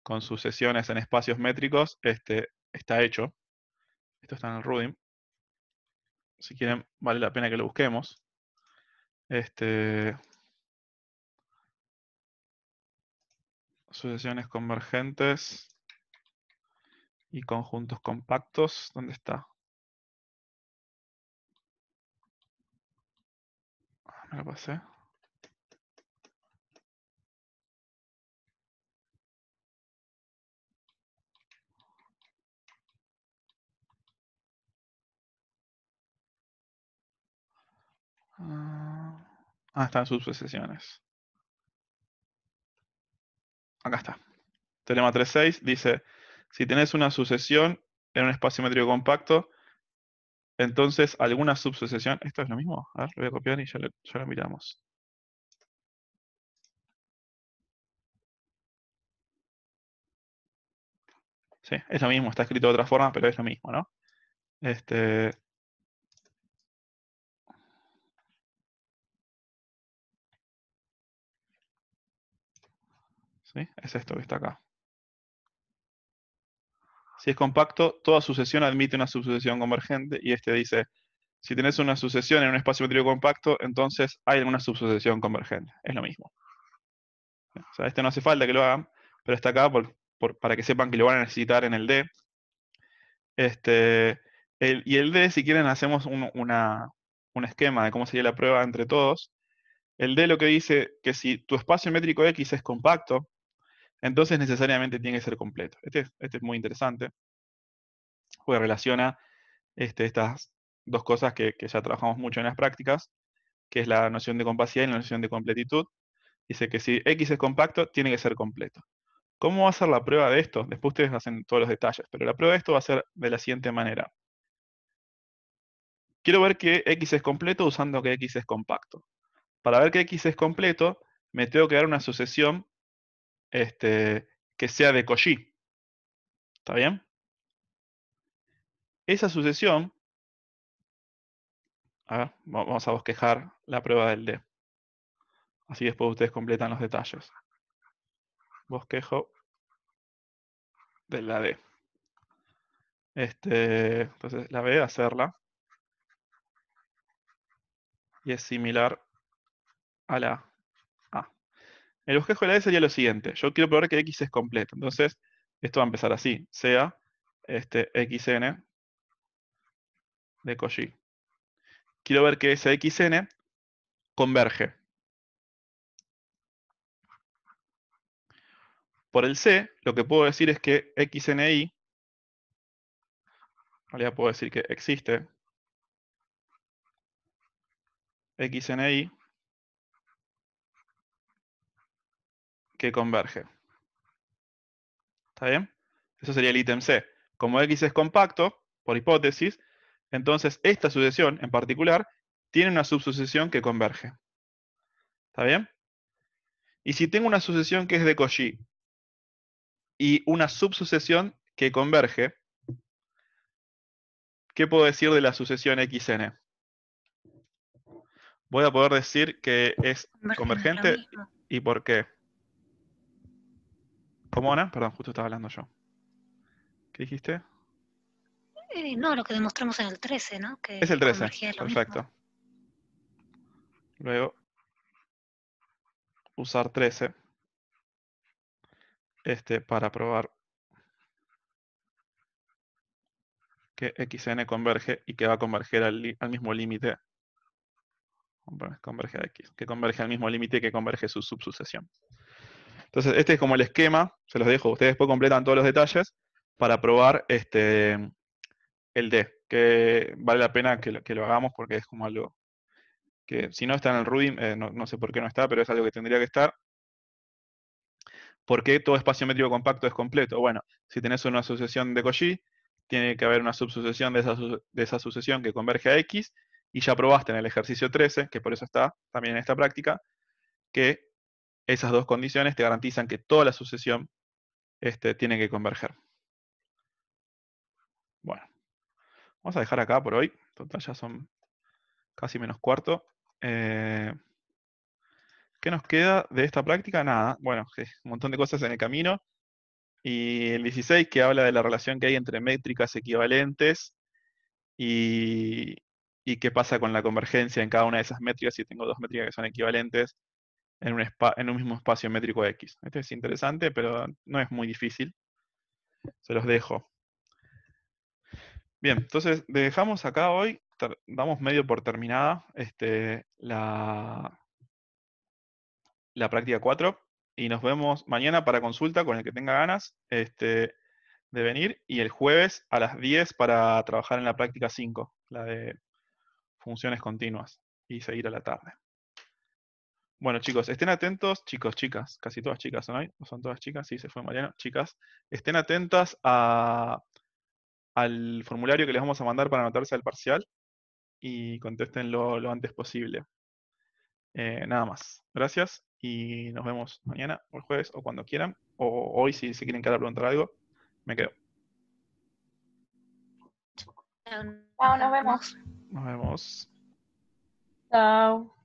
con, sucesiones en espacios métricos, este, está hecho, esto está en el Rudim, si quieren vale la pena que lo busquemos. Este, sucesiones convergentes y conjuntos compactos, ¿dónde está? Me lo pasé. Ah, ah, están sus sesiones. Acá está. Teorema 3.6 dice, si tenés una sucesión en un espacio métrico compacto, entonces, alguna subsucesión, ¿esto es lo mismo? A ver, lo voy a copiar y ya lo, miramos. Sí, es lo mismo, está escrito de otra forma, pero es lo mismo, ¿no? Este... ¿Sí? Es esto que está acá es compacto, toda sucesión admite una subsucesión convergente y este dice, si tenés una sucesión en un espacio métrico compacto, entonces hay alguna subsucesión convergente. Es lo mismo. este no hace falta que lo hagan, pero está acá para que sepan que lo van a necesitar en el D. Este, y el D, si quieren, hacemos un, un esquema de cómo sería la prueba entre todos. El D lo que dice que si tu espacio métrico X es compacto, entonces necesariamente tiene que ser completo. Este, es este muy interesante, porque relaciona este, estas dos cosas que, que, ya trabajamos mucho en las prácticas, que es la noción de compacidad y la noción de completitud. Dice que si X es compacto, tiene que ser completo. ¿Cómo va a ser la prueba de esto? Después ustedes hacen todos los detalles, pero la prueba de esto va a ser de la siguiente manera. Quiero ver que X es completo usando que X es compacto. Para ver que X es completo, me tengo que dar una sucesión este, que sea de Koji. ¿Está bien? Esa sucesión, a ver, vamos a bosquejar la prueba del D. Así después ustedes completan los detalles. Bosquejo de la D. Este, entonces la B hacerla. Y es similar a la el bosquejo de la sería lo siguiente. Yo quiero probar que X es completo. Entonces, esto va a empezar así. Sea este XN de Cauchy. Quiero ver que ese XN converge. Por el C, lo que puedo decir es que XNI, en realidad puedo decir que existe, XNI que converge. ¿Está bien? Eso sería el ítem C. Como X es compacto, por hipótesis, entonces esta sucesión en particular tiene una subsucesión que converge. ¿Está bien? Y si tengo una sucesión que es de Cauchy y una subsucesión que converge, ¿qué puedo decir de la sucesión XN? Voy a poder decir que es convergente y por qué. ¿Cómo, Perdón, justo estaba hablando yo. ¿Qué dijiste? Eh, no, lo que demostramos en el 13, ¿no? es el 13, perfecto. Luego, usar 13 este, para probar que xn converge y que va a converger al, mismo límite converge x, que converge al mismo límite que converge su subsucesión. Entonces, este es como el esquema, se los dejo, ustedes después completan todos los detalles para probar este, el D, que vale la pena que lo, hagamos porque es como algo que si no está en el Rudim, eh, no, sé por qué no está, pero es algo que tendría que estar. ¿Por qué todo espacio métrico compacto es completo? Bueno, si tenés una sucesión de Cauchy, tiene que haber una subsucesión de esa, de esa sucesión que converge a X, y ya probaste en el ejercicio 13, que por eso está también en esta práctica, que esas dos condiciones te garantizan que toda la sucesión este, tiene que converger. Bueno, vamos a dejar acá por hoy. Total, ya son casi menos cuarto. Eh, ¿Qué nos queda de esta práctica? Nada. Bueno, un montón de cosas en el camino. Y el 16 que habla de la relación que hay entre métricas equivalentes y, y qué pasa con la convergencia en cada una de esas métricas, si tengo dos métricas que son equivalentes, en un, mismo espacio métrico X. Este es interesante, pero no es muy difícil. Se los dejo. Bien, entonces dejamos acá hoy, damos medio por terminada este, la, la práctica 4 y nos vemos mañana para consulta con el que tenga ganas este, de venir y el jueves a las 10 para trabajar en la práctica 5, la de funciones continuas y seguir a la tarde. Bueno, chicos, estén atentos, chicos, chicas, casi todas chicas son ahí, no son todas chicas, sí, se fue Mariano. chicas, estén atentas a, al formulario que les vamos a mandar para anotarse al parcial y contéstenlo lo antes posible. Eh, nada más, gracias y nos vemos mañana o el jueves o cuando quieran, o hoy si se quieren quedar a preguntar algo, me quedo. Chao, nos vemos. Nos vemos. Chao.